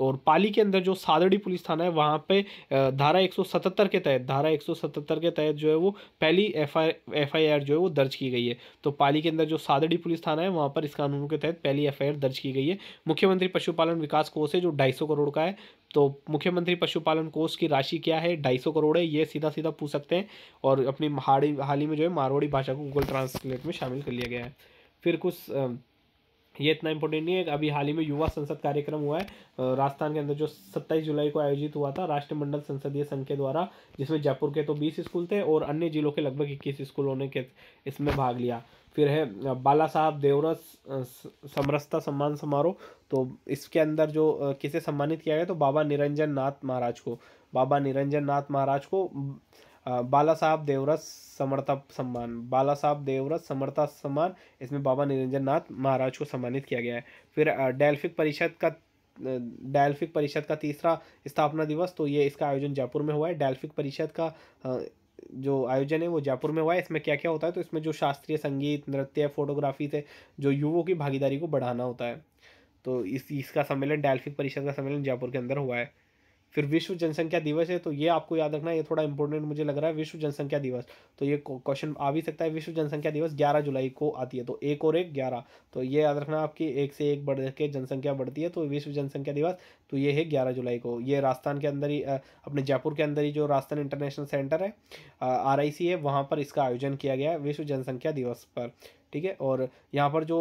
S1: और पाली के अंदर जो सादड़ी पुलिस थाना है वहाँ पे धारा 177 के तहत धारा 177 के तहत जो है वो पहली एफ आई जो है वो दर्ज की गई है तो पाली के अंदर जो सादड़ी पुलिस थाना है वहाँ पर इस कानून के तहत पहली एफ दर्ज की गई है मुख्यमंत्री पशुपालन विकास कोष है जो ढाई करोड़ का है तो मुख्यमंत्री पशुपालन कोष की राशि क्या है ढाई करोड़ है ये सीधा सीधा पूछ सकते हैं और अपनी हाल ही में जो है मारवाड़ी भाषा को गूगल ट्रांसलेट में शामिल कर लिया गया है फिर कुछ ये इतना इम्पोर्टेंट नहीं है अभी हाल ही में युवा संसद कार्यक्रम हुआ है राजस्थान के अंदर जो 27 जुलाई को आयोजित हुआ था राष्ट्रमंडल संसदीय संघ के द्वारा जिसमें जयपुर के तो 20 स्कूल थे और अन्य जिलों के लगभग 21 स्कूलों ने के इसमें भाग लिया फिर है बाला साहब देवरस समरसता सम्मान समारोह तो इसके अंदर जो किसे सम्मानित किया गया तो बाबा निरंजन नाथ महाराज को बाबा निरंजन नाथ महाराज को बाला साहब देवरस समर्था सम्मान बाला साहब देवरस समर्था सम्मान इसमें बाबा निरंजन नाथ महाराज को सम्मानित किया गया है फिर डेल्फिक परिषद का डेल्फिक परिषद का तीसरा स्थापना दिवस तो ये इसका आयोजन जयपुर में हुआ है डेल्फिक परिषद का जो आयोजन है वो जयपुर में हुआ है इसमें क्या क्या होता है तो इसमें जो शास्त्रीय संगीत नृत्य फोटोग्राफी से जो युवाओं की भागीदारी को बढ़ाना होता है तो इस इसका सम्मेलन डेल्फिक परिषद का सम्मेलन जयपुर के अंदर हुआ है फिर विश्व जनसंख्या दिवस है तो ये आपको याद रखना ये थोड़ा इंपॉर्टेंट मुझे लग रहा है विश्व जनसंख्या दिवस तो ये क्वेश्चन आ भी सकता है विश्व जनसंख्या दिवस ग्यारह जुलाई को आती है तो एक और एक ग्यारह तो ये याद रखना आपकी एक से एक बढ़ के जनसंख्या बढ़ती है तो विश्व जनसंख्या दिवस तो ये है ग्यारह जुलाई को ये राजस्थान के अंदर ही अपने जयपुर के अंदर ही जो राजस्थान इंटरनेशनल सेंटर है आर है वहाँ पर इसका आयोजन किया गया है विश्व जनसंख्या दिवस पर ठीक है और यहाँ पर जो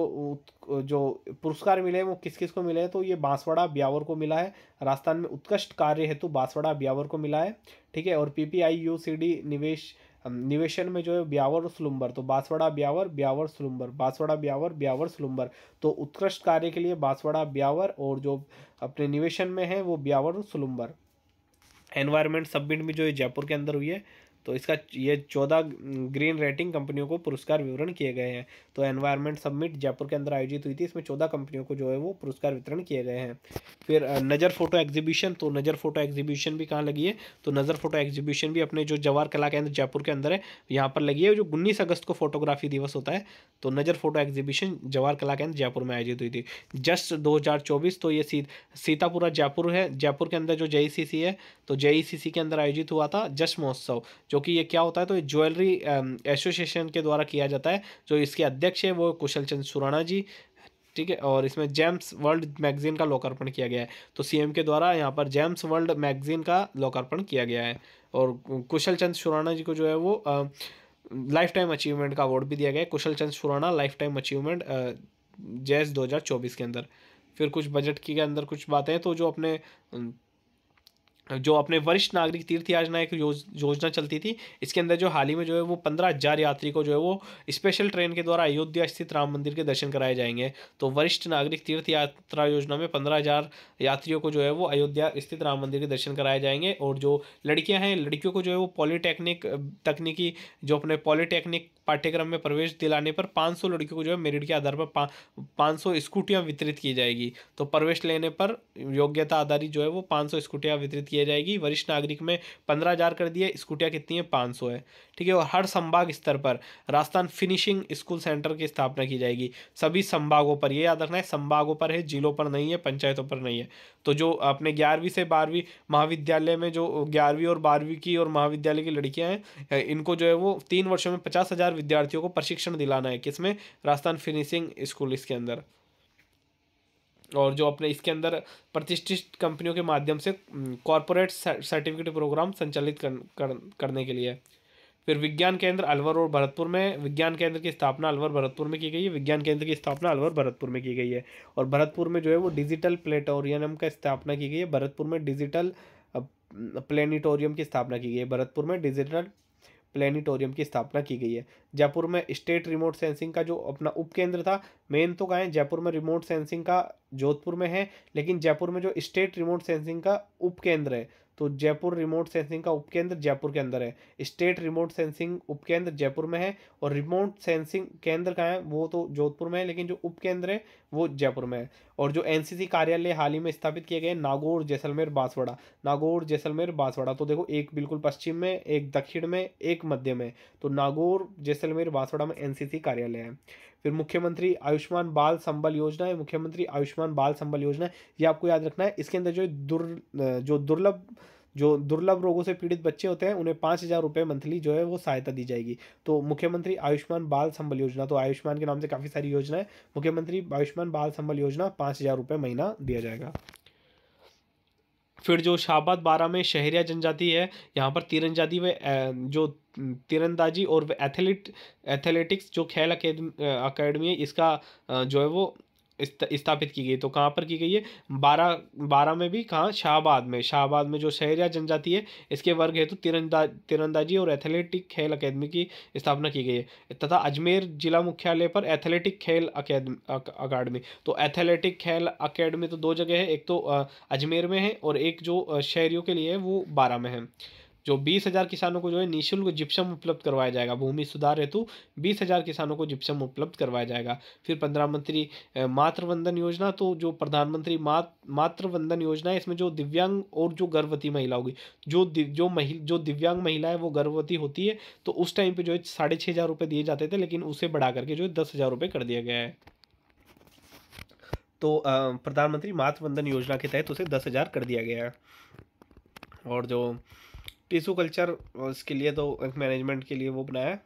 S1: जो पुरस्कार मिले हैं वो किस किस को मिले हैं तो ये बांसवाड़ा ब्यावर को मिला है राजस्थान में उत्कृष्ट कार्य हेतु बांसवाड़ा ब्यावर को मिला है ठीक है और P P I U C D निवेश निवेशन में जो है ब्यावर और सुलंबर तो बांसवाड़ा ब्यावर ब्यावर सुलंबर बांसवाड़ा ब्यावर ब्यावर स्लुम्बर तो उत्कृष्ट कार्य के लिए बांसवाड़ा ब्यावर और जो अपने निवेशन में है वो ब्यावर और स्लुम्बर एनवायरमेंट सबमिट में जो है जयपुर के अंदर हुई है तो इसका ये चौदह ग्रीन रेटिंग कंपनियों को पुरस्कार विवरण किए गए हैं तो एनवायरमेंट सबमिट जयपुर के अंदर आयोजित हुई थी इसमें चौदह कंपनियों को जो है वो पुरस्कार वितरण किए गए हैं फिर नज़र फोटो एग्जीबिशन तो नज़र फोटो एग्जीबिशन भी कहाँ लगी है तो नज़र फोटो एग्जीबिशन भी अपने जो जवाहर कला केंद्र जयपुर के अंदर है यहाँ पर लगी है जो उन्नीस अगस्त को फोटोग्राफी दिवस होता है तो नज़र फोटो एग्जीबिशन जवाहर कला केंद्र जयपुर में आयोजित हुई थी जस्ट दो तो ये सीतापुरा जयपुर है जयपुर के अंदर जो जे e है तो जे e के अंदर आयोजित हुआ था जश्न महोत्सव जो कि ये क्या होता है तो ज्वेलरी एसोसिएशन के द्वारा किया जाता है जो इसके अध्यक्ष है वो कुशल चंद सुराना जी ठीक है और इसमें जेम्स वर्ल्ड मैगजीन का लोकार्पण किया गया है तो सीएम के द्वारा यहाँ पर जेम्स वर्ल्ड मैगजीन का लोकार्पण किया गया है और कुशल चंद सुराना जी को जो है वो लाइफ टाइम अचीवमेंट का अवार्ड भी दिया गया है Kushal Chand Surana life time achievement जैस दो के अंदर फिर कुछ बजट के अंदर कुछ बातें तो जो अपने जो अपने वरिष्ठ नागरिक तीर्थ याजना एक योजना चलती थी इसके अंदर जो हाल ही में जो है वो पंद्रह हज़ार यात्री को जो है वो स्पेशल ट्रेन के द्वारा अयोध्या स्थित राम मंदिर के दर्शन कराए जाएंगे तो वरिष्ठ नागरिक तीर्थ यात्रा योजना में पंद्रह हज़ार यात्रियों को जो है वो अयोध्या स्थित राम मंदिर के दर्शन कराए जाएंगे और जो लड़कियाँ हैं लड़कियों को जो है वो पॉलीटेक्निक तकनीकी जो अपने पॉलीटेक्निक पाठ्यक्रम में प्रवेश दिलाने पर 500 लड़कियों को जो है मेरिट के आधार पर पाँच सौ स्कूटियाँ वितरित की जाएगी तो प्रवेश लेने पर योग्यता आधारित जो है वो 500 स्कूटियाँ वितरित किया जाएगी वरिष्ठ नागरिक में पंद्रह हज़ार कर दिए स्कूटियाँ कितनी है पाँच सौ है ठीक है और हर संभाग स्तर पर राजस्थान फिनिशिंग स्कूल सेंटर की स्थापना की जाएगी सभी संभागों पर ये याद रखना है संभागों पर है जिलों पर नहीं है पंचायतों पर नहीं है तो जो अपने ग्यारहवीं से बारहवीं महाविद्यालय में जो ग्यारहवीं और बारहवीं की और महाविद्यालय की लड़कियाँ हैं इनको जो है वो तीन वर्षों में पचास हज़ार विद्यार्थियों को प्रशिक्षण दिलाना है किसमें राजस्थान फिनिशिंग स्कूल इसके अंदर और जो अपने इसके अंदर प्रतिष्ठित कंपनियों के माध्यम से कॉरपोरेट सर्टिफिकेट प्रोग्राम संचालित कर, कर, करने के लिए फिर विज्ञान केंद्र अलवर और भरतपुर में विज्ञान केंद्र की स्थापना अलवर भरतपुर में की गई है विज्ञान केंद्र की स्थापना अलवर भरतपुर में की गई है और भरतपुर में जो है वो डिजिटल प्लेटोरियम का स्थापना की गई है भरतपुर में डिजिटल प्लेनिटोरियम की स्थापना की गई है भरतपुर में डिजिटल प्लेनिटोरियम की स्थापना की गई है जयपुर में स्टेट रिमोट सेंसिंग का जो अपना उपकेंद्र था मेन तो कहें जयपुर में रिमोट सेंसिंग का जोधपुर में है लेकिन जयपुर में जो स्टेट रिमोट सेंसिंग का उपकेंद्र है तो जयपुर रिमोट सेंसिंग का उपकेंद्र जयपुर के अंदर है स्टेट रिमोट सेंसिंग उपकेंद्र जयपुर में है और रिमोट सेंसिंग केंद्र का है वो तो जोधपुर में है लेकिन जो उपकेंद्र है वो जयपुर में है और जो एनसीसी कार्यालय हाल ही में स्थापित किए गए नागौर जैसलमेर बांसवाड़ा नागौर जैसलमेर बांसवाड़ा तो देखो एक बिल्कुल पश्चिम में एक दक्षिण में एक मध्य में तो नागौर जैसलमेर बांसवाड़ा में एन कार्यालय है फिर मुख्यमंत्री आयुष्मान बाल संबल योजना है मुख्यमंत्री आयुष्मान बाल संबल योजना है ये आपको याद रखना है इसके अंदर जो दुर् जो दुर्लभ जो दुर्लभ रोगों से पीड़ित बच्चे होते हैं उन्हें पाँच हज़ार रुपये मंथली जो है वो सहायता दी जाएगी तो मुख्यमंत्री आयुष्मान बाल संबल योजना तो आयुष्मान के नाम से काफ़ी सारी योजना है मुख्यमंत्री आयुष्मान बाल संबल योजना पाँच हज़ार रुपये महीना दिया जाएगा फिर जो शाहबाद बारह में शहरिया जनजाति है यहाँ पर तीरंजादी व जो तीरंदाजी और एथलीट एथलेटिक्स जो खेल अकेडमी है इसका जो है वो स्थापित की गई तो कहाँ पर की गई है बारह बारह में भी कहाँ शाहबाद में शाहबाद में जो शहर या जनजाति है इसके वर्ग हेतु तो तिरंदा तिरंदाजी और एथलेटिक खेल अकेदमी की स्थापना की गई है तथा अजमेर जिला मुख्यालय पर एथलेटिक खेल अकेदमी अकाडमी तो एथलेटिक खेल अकेडमी तो दो जगह है एक तो अजमेर में है और एक जो शहरियों के लिए है वो बारह में है जो बीस हज़ार किसानों को जो है निःशुल्क जिप्सम उपलब्ध करवाया जाएगा भूमि सुधार हेतु बीस हज़ार किसानों को जिप्सम उपलब्ध करवाया जाएगा फिर प्रधानमंत्री मातृवंदन योजना तो जो प्रधानमंत्री मात मातृवंदन योजना है इसमें जो दिव्यांग और जो गर्भवती महिला होगी जो जो महिला जो दिव्यांग महिला है वो गर्भवती होती है तो उस टाइम पर जो है साढ़े छः हज़ार रुपये दिए जाते थे लेकिन उसे बढ़ा करके जो है दस हज़ार रुपये कर दिया गया है तो प्रधानमंत्री मातृवंदन योजना के तहत उसे दस हज़ार कर दिया गया है और जो टिशू कल्चर इसके लिए तो मैनेजमेंट के लिए वो बनाया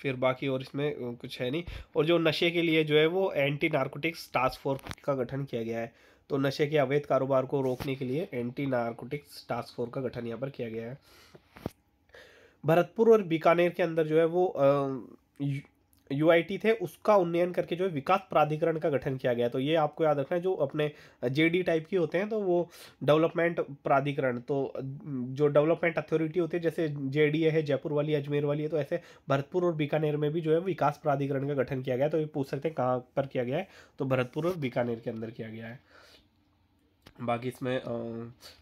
S1: फिर बाकी और इसमें कुछ है नहीं और जो नशे के लिए जो है वो एंटी नार्कोटिक्स टास्क फोर्स का गठन किया गया है तो नशे के अवैध कारोबार को रोकने के लिए एंटी नार्कोटिक्स टास्क फोर्स का गठन यहाँ पर किया गया है भरतपुर और बीकानेर के अंदर जो है वो यू थे उसका उन्नयन करके जो है विकास प्राधिकरण का गठन किया गया तो ये आपको याद रखना है जो अपने जे टाइप के होते हैं तो वो डेवलपमेंट प्राधिकरण तो जो डेवलपमेंट अथॉरिटी होती है जैसे जे है जयपुर वाली अजमेर वाली है तो ऐसे भरतपुर और बीकानेर में भी जो है विकास प्राधिकरण का गठन किया गया तो ये पूछ सकते हैं कहाँ पर किया गया है तो भरतपुर और बीकानेर के अंदर किया गया है बाकी इसमें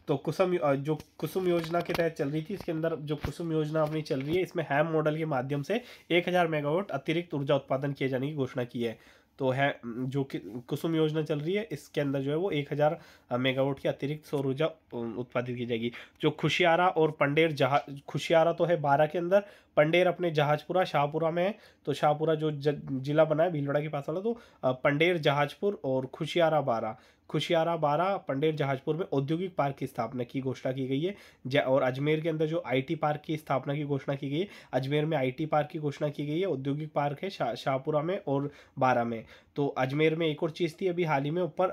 S1: तो कुसुम जो कुसुम योजना के तहत चल रही थी इसके अंदर जो कुसुम योजना अपनी चल रही है इसमें हैम मॉडल के माध्यम से 1000 मेगावाट अतिरिक्त ऊर्जा उत्पादन किए जाने की घोषणा की है तो है जो कि कुसुम योजना चल रही है इसके अंदर जो है वो एक हज़ार मेगावाट की अतिरिक्त सौर ऊर्जा उत्पादित की जाएगी जो खुशियारा और पंडेर जहाज खुशियारा तो है बारह के अंदर पंडेर अपने जहाजपुरा शाहपुरा में है तो शाहपुरा जो जिला बना है भीलवाड़ा के पास वाला तो पंडेर जहाजपुर और खुशियारा बारह खुशियारा बारा पंडेर जहाजपुर में औद्योगिक पार्क की स्थापना की घोषणा की गई है और अजमेर के अंदर जो आईटी पार्क की स्थापना की घोषणा की गई है अजमेर में आईटी पार्क की घोषणा की गई है औद्योगिक पार्क है शा, शाहपुरा में और बारा में तो अजमेर में एक और चीज़ थी अभी हाल ही में ऊपर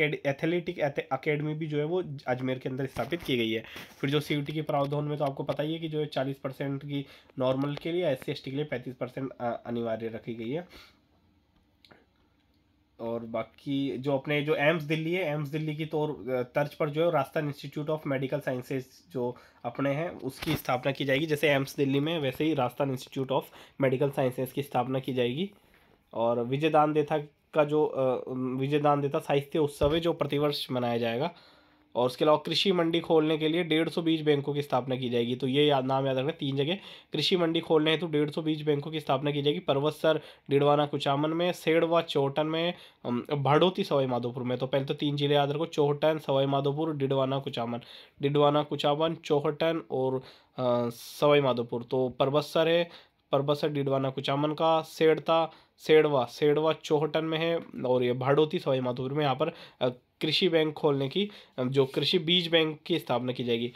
S1: एथलेटिक अकेडमी भी जो है वो अजमेर के अंदर स्थापित की गई है फिर जो सी के प्रावधान में तो आपको पता ही है कि जो है चालीस की नॉर्मल के लिए एस सी के लिए पैंतीस अनिवार्य रखी गई है और बाकी जो अपने जो एम्स दिल्ली है एम्स दिल्ली की तो तर्ज पर जो है Rajasthan institute of medical sciences जो अपने हैं उसकी स्थापना की जाएगी जैसे एम्स दिल्ली में वैसे ही Rajasthan institute of medical sciences की स्थापना की जाएगी और विजय दान देता का जो विजय दान देता साहित्य उत्सव है जो प्रतिवर्ष मनाया जाएगा और उसके अलावा कृषि मंडी खोलने के लिए डेढ़ सौ बीज बैंकों की स्थापना की जाएगी तो ये याद नाम याद रखना तीन जगह कृषि मंडी खोलने हैं तो डेढ़ सौ बीज बैंकों की स्थापना की जाएगी पर्वतसर डिडवाना कुचामन में सेड़वा चौटन में भड़ोती सवाई माधोपुर में तो पहले तो तीन जिले याद रखो चौहटन सवाई माधोपुर डिडवाना कुचामन डिडवाना कुचामन चौहटन और सवाई माधोपुर तो पर्वतसर है परबस है डिडवाना कुचामन का सेड़ता सेड़वा सेड़वा चौहटन में है और ये भाड़ोती सवाई माधोपुर में यहाँ पर कृषि बैंक खोलने की जो कृषि बीज बैंक की स्थापना की जाएगी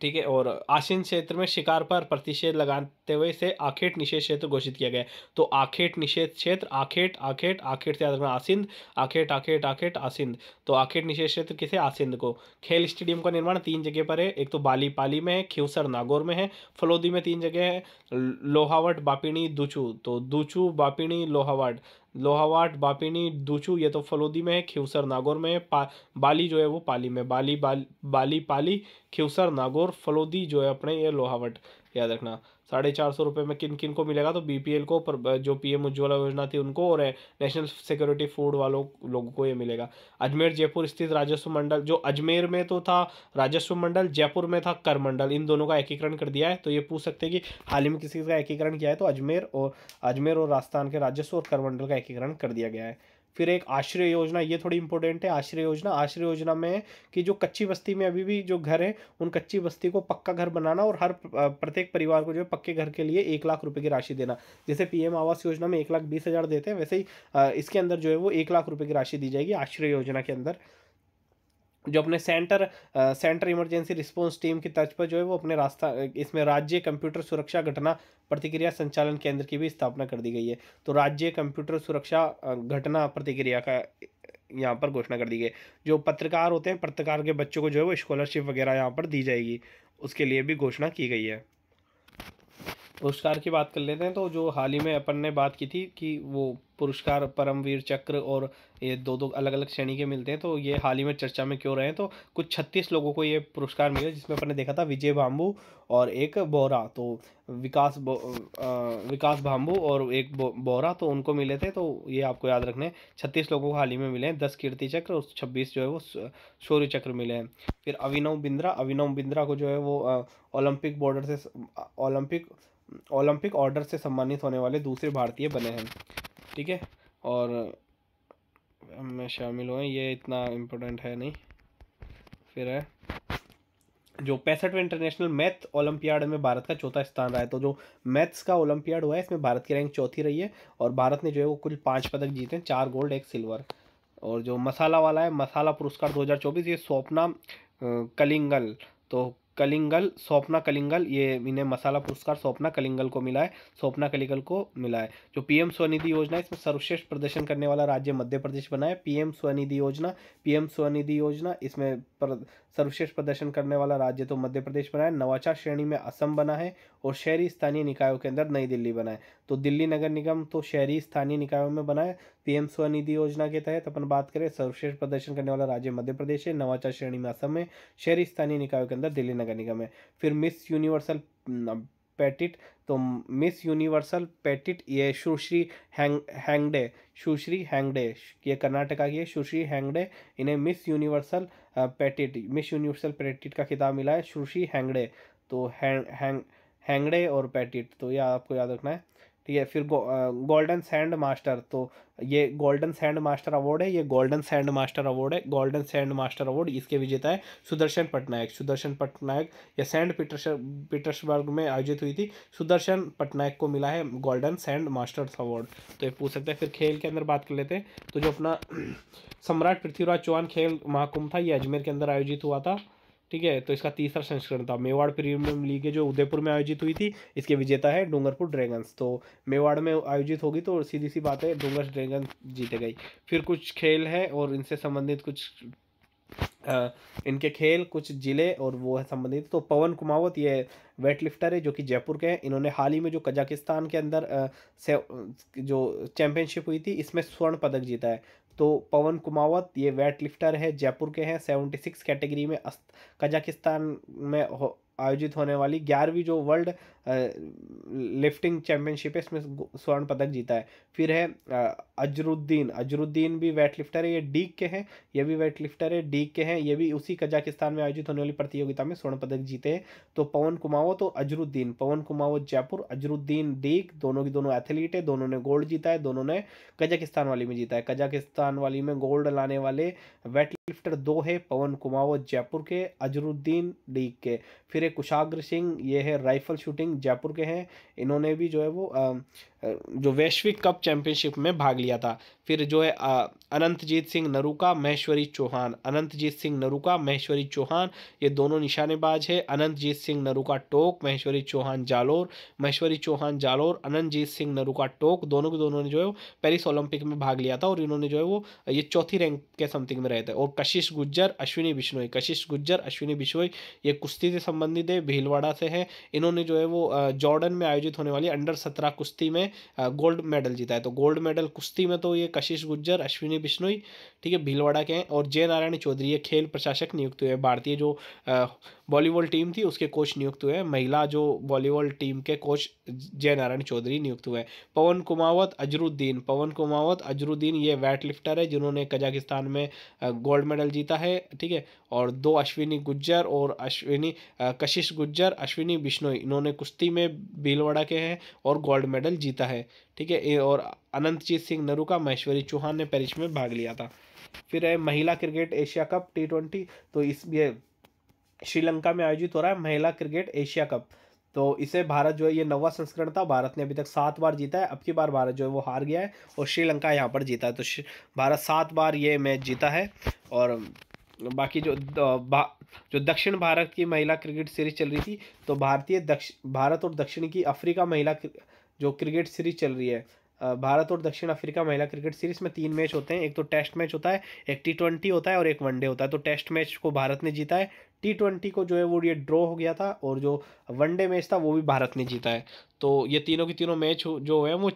S1: ठीक है और आसीन क्षेत्र में शिकार पर प्रतिषेध लगाते हुए इसे आखेट निषेध क्षेत्र घोषित किया गया तो आखेट निषेध क्षेत्र आखेट आखेट आखेट से याद रखना आसिंद आखेट आखेट आखेट आसिंद तो आखेट निषेध क्षेत्र किसे आसिंद को खेल स्टेडियम का निर्माण तीन जगह पर है एक तो बाली पाली में है खेवसर नागौर में है फलोदी में तीन जगह है लोहावट बापिणी दुचू तो दुचू बापिणी लोहावट लोहावाट बापिनी दूचू ये तो फलोदी में है खिवसर नागौर में है पा, बाली जो है वो पाली में बाली बाल, बाली पाली खिवसर नागौर फलोदी जो है अपने ये लोहावट याद रखना साढ़े चार सौ रुपये में किन किन को मिलेगा तो बीपीएल को पर जो पीएम उज्ज्वला योजना थी उनको और नेशनल सिक्योरिटी फूड वालों लोगों को ये मिलेगा अजमेर जयपुर स्थित राजस्व मंडल जो अजमेर में तो था राजस्व मंडल जयपुर में था कर मंडल इन दोनों का एकीकरण कर दिया है तो ये पूछ सकते हैं कि हाल ही में किसी का एकीकरण किया है तो अजमेर और अजमेर और राजस्थान के राजस्व और कर मंडल का एकीकरण कर दिया गया है फिर एक आश्रय योजना ये थोड़ी इंपॉर्टेंट है आश्रय योजना आश्रय योजना में कि जो कच्ची बस्ती में अभी भी जो घर है उन कच्ची बस्ती को पक्का घर बनाना और हर प्रत्येक परिवार को जो है पक्के घर के लिए एक लाख रुपए की राशि देना जैसे पीएम आवास योजना में एक लाख बीस हज़ार देते हैं वैसे ही इसके अंदर जो है वो एक लाख रुपये की राशि दी जाएगी आश्रय योजना के अंदर जो अपने centre centre emergency response team की तर्ज पर जो है वो अपने रास्ता इसमें राज्य कंप्यूटर सुरक्षा घटना प्रतिक्रिया संचालन केंद्र की भी स्थापना कर दी गई है तो राज्य कंप्यूटर सुरक्षा घटना प्रतिक्रिया का यहाँ पर घोषणा कर दी गई जो पत्रकार होते हैं पत्रकार के बच्चों को जो है वो स्कॉलरशिप वगैरह यहाँ पर दी जाएगी उसके लिए भी घोषणा की गई है पुरस्कार की बात कर लेते हैं तो जो हाल ही में अपन ने बात की थी कि वो पुरस्कार परमवीर चक्र और ये दो दो अलग अलग श्रेणी के मिलते हैं तो ये हाल ही में चर्चा में क्यों रहे हैं तो कुछ छत्तीस लोगों को ये पुरस्कार मिले जिसमें अपन ने देखा था विजय भाम्बू और एक बोरा तो विकास बो, आ, विकास भाम्बू और एक बो, बोरा तो उनको मिले थे तो ये आपको याद रखने छत्तीस लोगों को हाल ही में मिले हैं दस कीर्ति चक्र और छब्बीस जो है वो शौर्य चक्र मिले हैं फिर अविनव बिंद्रा अविनव बिंद्रा को जो है वो ओलंपिक बॉर्डर से ओलंपिक ओलंपिक ऑर्डर से सम्मानित होने वाले दूसरे भारतीय बने हैं ठीक है और मैं शामिल हुए ये इतना इम्पोर्टेंट है नहीं फिर है जो पैंसठवें इंटरनेशनल मैथ ओलंपियाड में भारत का चौथा स्थान रहा है तो जो मैथ्स का ओलंपियाड हुआ है इसमें भारत की रैंक चौथी रही है और भारत ने जो है वो कुल पाँच पदक जीते हैं चार गोल्ड एक सिल्वर और जो मसाला वाला है मसाला पुरस्कार 2024 ये स्वप्ना कलिंगल तो कलिंगल स्वप्ना कलिंगल ये इन्हें मसाला पुरस्कार स्वप्ना कलिंगल को मिला है स्वप्ना कलिंगल को मिला है जो पीएम स्वनिधि योजना है इसमें सर्वश्रेष्ठ प्रदर्शन करने वाला राज्य मध्य प्रदेश बना है पीएम स्वनिधि योजना पीएम स्वनिधि योजना इसमें सर्वश्रेष्ठ प्रदर्शन करने वाला राज्य तो मध्य प्रदेश बना है नवाचार श्रेणी में असम बना है और शहरी स्थानीय निकायों के अंदर नई दिल्ली बना है तो दिल्ली नगर निगम तो शहरी स्थानीय निकायों में बना है पीएम स्वनिधि योजना के तहत अपन बात करें सर्वश्रेष्ठ प्रदर्शन करने वाला राज्य मध्य प्रदेश है नवाचार श्रेणी में असम है शहरी स्थानीय निकायों के अंदर दिल्ली नगर निगम है फिर मिस यूनिवर्सल पेटिट तो मिस यूनिवर्सल पेटिट ये सुश्री हैंग हैंगडे सुश्री हैंगडे ये कर्नाटका की है सुश्री हैंगडे इन्हें miss universal petite miss universal petite का खिताब मिला है सुश्री हैंगडे तो हैंग हैंग हैंगड़े और पैटिट तो ये आपको याद रखना है ठीक है फिर गोल्डन सैंड मास्टर तो ये गोल्डन सैंड मास्टर अवार्ड है ये गोल्डन सैंड मास्टर अवार्ड है गोल्डन सैंड मास्टर अवार्ड इसके विजेता है सुदर्शन पटनायक सुदर्शन पटनायक यह सैंड पीटर्स पीटर्सबर्ग में आयोजित हुई थी सुदर्शन पटनायक को मिला है गोल्डन सैंड मास्टर्स अवार्ड तो ये पूछ सकते हैं फिर खेल के अंदर बात कर लेते हैं तो जो अपना <clears throat> सम्राट पृथ्वीराज चौहान खेल महाकुंभ था ये अजमेर के अंदर आयोजित हुआ था ठीक है तो इसका तीसरा संस्करण था मेवाड़ प्रीमियम लीग जो उदयपुर में आयोजित हुई थी इसके विजेता है डूंगरपुर ड्रैगन्स तो मेवाड़ में आयोजित होगी तो सीधी सी बात है डूंगर ड्रैगन्स जीते गई फिर कुछ खेल है और इनसे संबंधित कुछ आ, इनके खेल कुछ जिले और वो है संबंधित तो पवन कुमावत ये वेट लिफ्टर है जो कि जयपुर के हैं इन्होंने हाल ही में जो कजाकिस्तान के अंदर आ, से जो चैम्पियनशिप हुई थी इसमें स्वर्ण पदक जीता है तो पवन कुमावत ये वेट लिफ्टर है जयपुर के हैं सेवेंटी सिक्स कैटेगरी में कजाकिस्तान में आयोजित होने वाली ग्यारहवीं जो वर्ल्ड लिफ्टिंग चैम्पियनशिप है इसमें स्वर्ण पदक जीता है फिर है अजरुद्दीन अजरुद्दीन भी वेट लिफ्टर है ये डीक के हैं ये भी वेट लिफ्टर है डीक के हैं ये भी उसी कजाकिस्तान में आयोजित होने वाली प्रतियोगिता में स्वर्ण पदक जीते हैं तो पवन कुमावो तो अजरुद्दीन पवन कुमावो जयपुर अजरुद्दीन डीक दोनों की दोनों एथलीट है दोनों ने गोल्ड जीता है दोनों ने कजाकिस्तान वाली में जीता है कजाकिस्तान वाली में गोल्ड लाने वाले वेट लिफ्टर दो है पवन कुमावो जयपुर के अजरुद्दीन डीक के फिर है कुशाग्र सिंह ये है राइफल शूटिंग सिंह जयपुर के हैं इन्होंने भी जो है वो जो वैश्विक कप चैंपियनशिप में भाग लिया था फिर जो है अनंतजीत सिंह नरुका महेश्वरी चौहान अनंतजीत सिंह नरुका महेश्वरी चौहान ये दोनों निशानेबाज है अनंतजीत सिंह नरुका टोक महेश्वरी चौहान जालोर महेश्वरी चौहान जालोर अनंतजीत सिंह नरुका टोक दोनों के दोनों ने जो है वो पेरिस ओलंपिक में भाग लिया था और इन्होंने जो है वो ये चौथी रैंक के समथिंग में रहे थे और कशिश गुज्जर अश्विनी बिश्नोई कशिश गुज्जर अश्विनी बिश्नोई ये कुश्ती से संबंधित है भीलवाड़ा से है इन्होंने जो है वो जॉर्डन में आयोजित होने वाली अंडर सत्रह कुश्ती में गोल्ड मेडल जीता है तो गोल्ड मेडल कुश्ती में तो ये कशिश गुज्जर अश्विनी बिश्नोई ठीक है भीलवाड़ा के हैं और जय नारायण चौधरी ये खेल प्रशासक नियुक्त हुए भारतीय जो वॉलीबॉल टीम थी उसके कोच नियुक्त हुए महिला जो वॉलीबॉल टीम के कोच जय नारायण चौधरी नियुक्त हुए पवन कुमावत अजरुद्दीन पवन कुमावत अजरुद्दीन ये वेट लिफ्टर है जिन्होंने कजाकिस्तान में गोल्ड मेडल जीता है ठीक है और दो अश्विनी गुज्जर और अश्विनी कशिश गुज्जर अश्विनी बिश्नोई इन्होंने कुश्ती में भीलवाड़ा के हैं और गोल्ड मेडल जीता है ठीक है और अनंतजीत सिंह का महेश्वरी चौहान ने पेरिस में भाग लिया था फिर है महिला cricket Asia cup T twenty तो इस ये श्रीलंका में आयोजित हो रहा है महिला क्रिकेट एशिया कप तो इसे भारत जो है ये नवा संस्करण था भारत ने अभी तक सात बार जीता है अब की बार भारत जो है वो हार गया है और श्रीलंका यहाँ पर जीता है तो भारत सात बार ये मैच जीता है और बाकी जो जो दक्षिण भारत की महिला क्रिकेट सीरीज चल रही थी तो भारतीय दक्ष भारत और दक्षिण की अफ्रीका महिला जो क्रिकेट सीरीज चल रही है भारत और दक्षिण अफ्रीका महिला क्रिकेट सीरीज में तीन मैच होते हैं एक तो टेस्ट मैच होता है एक टी ट्वेंटी होता है और एक वनडे होता है तो टेस्ट मैच को भारत ने जीता है टी ट्वेंटी को जो है वो ये ड्रॉ हो गया था और जो वनडे मैच था वो भी भारत ने जीता है तो ये तीनों के तीनों मैच जो है वो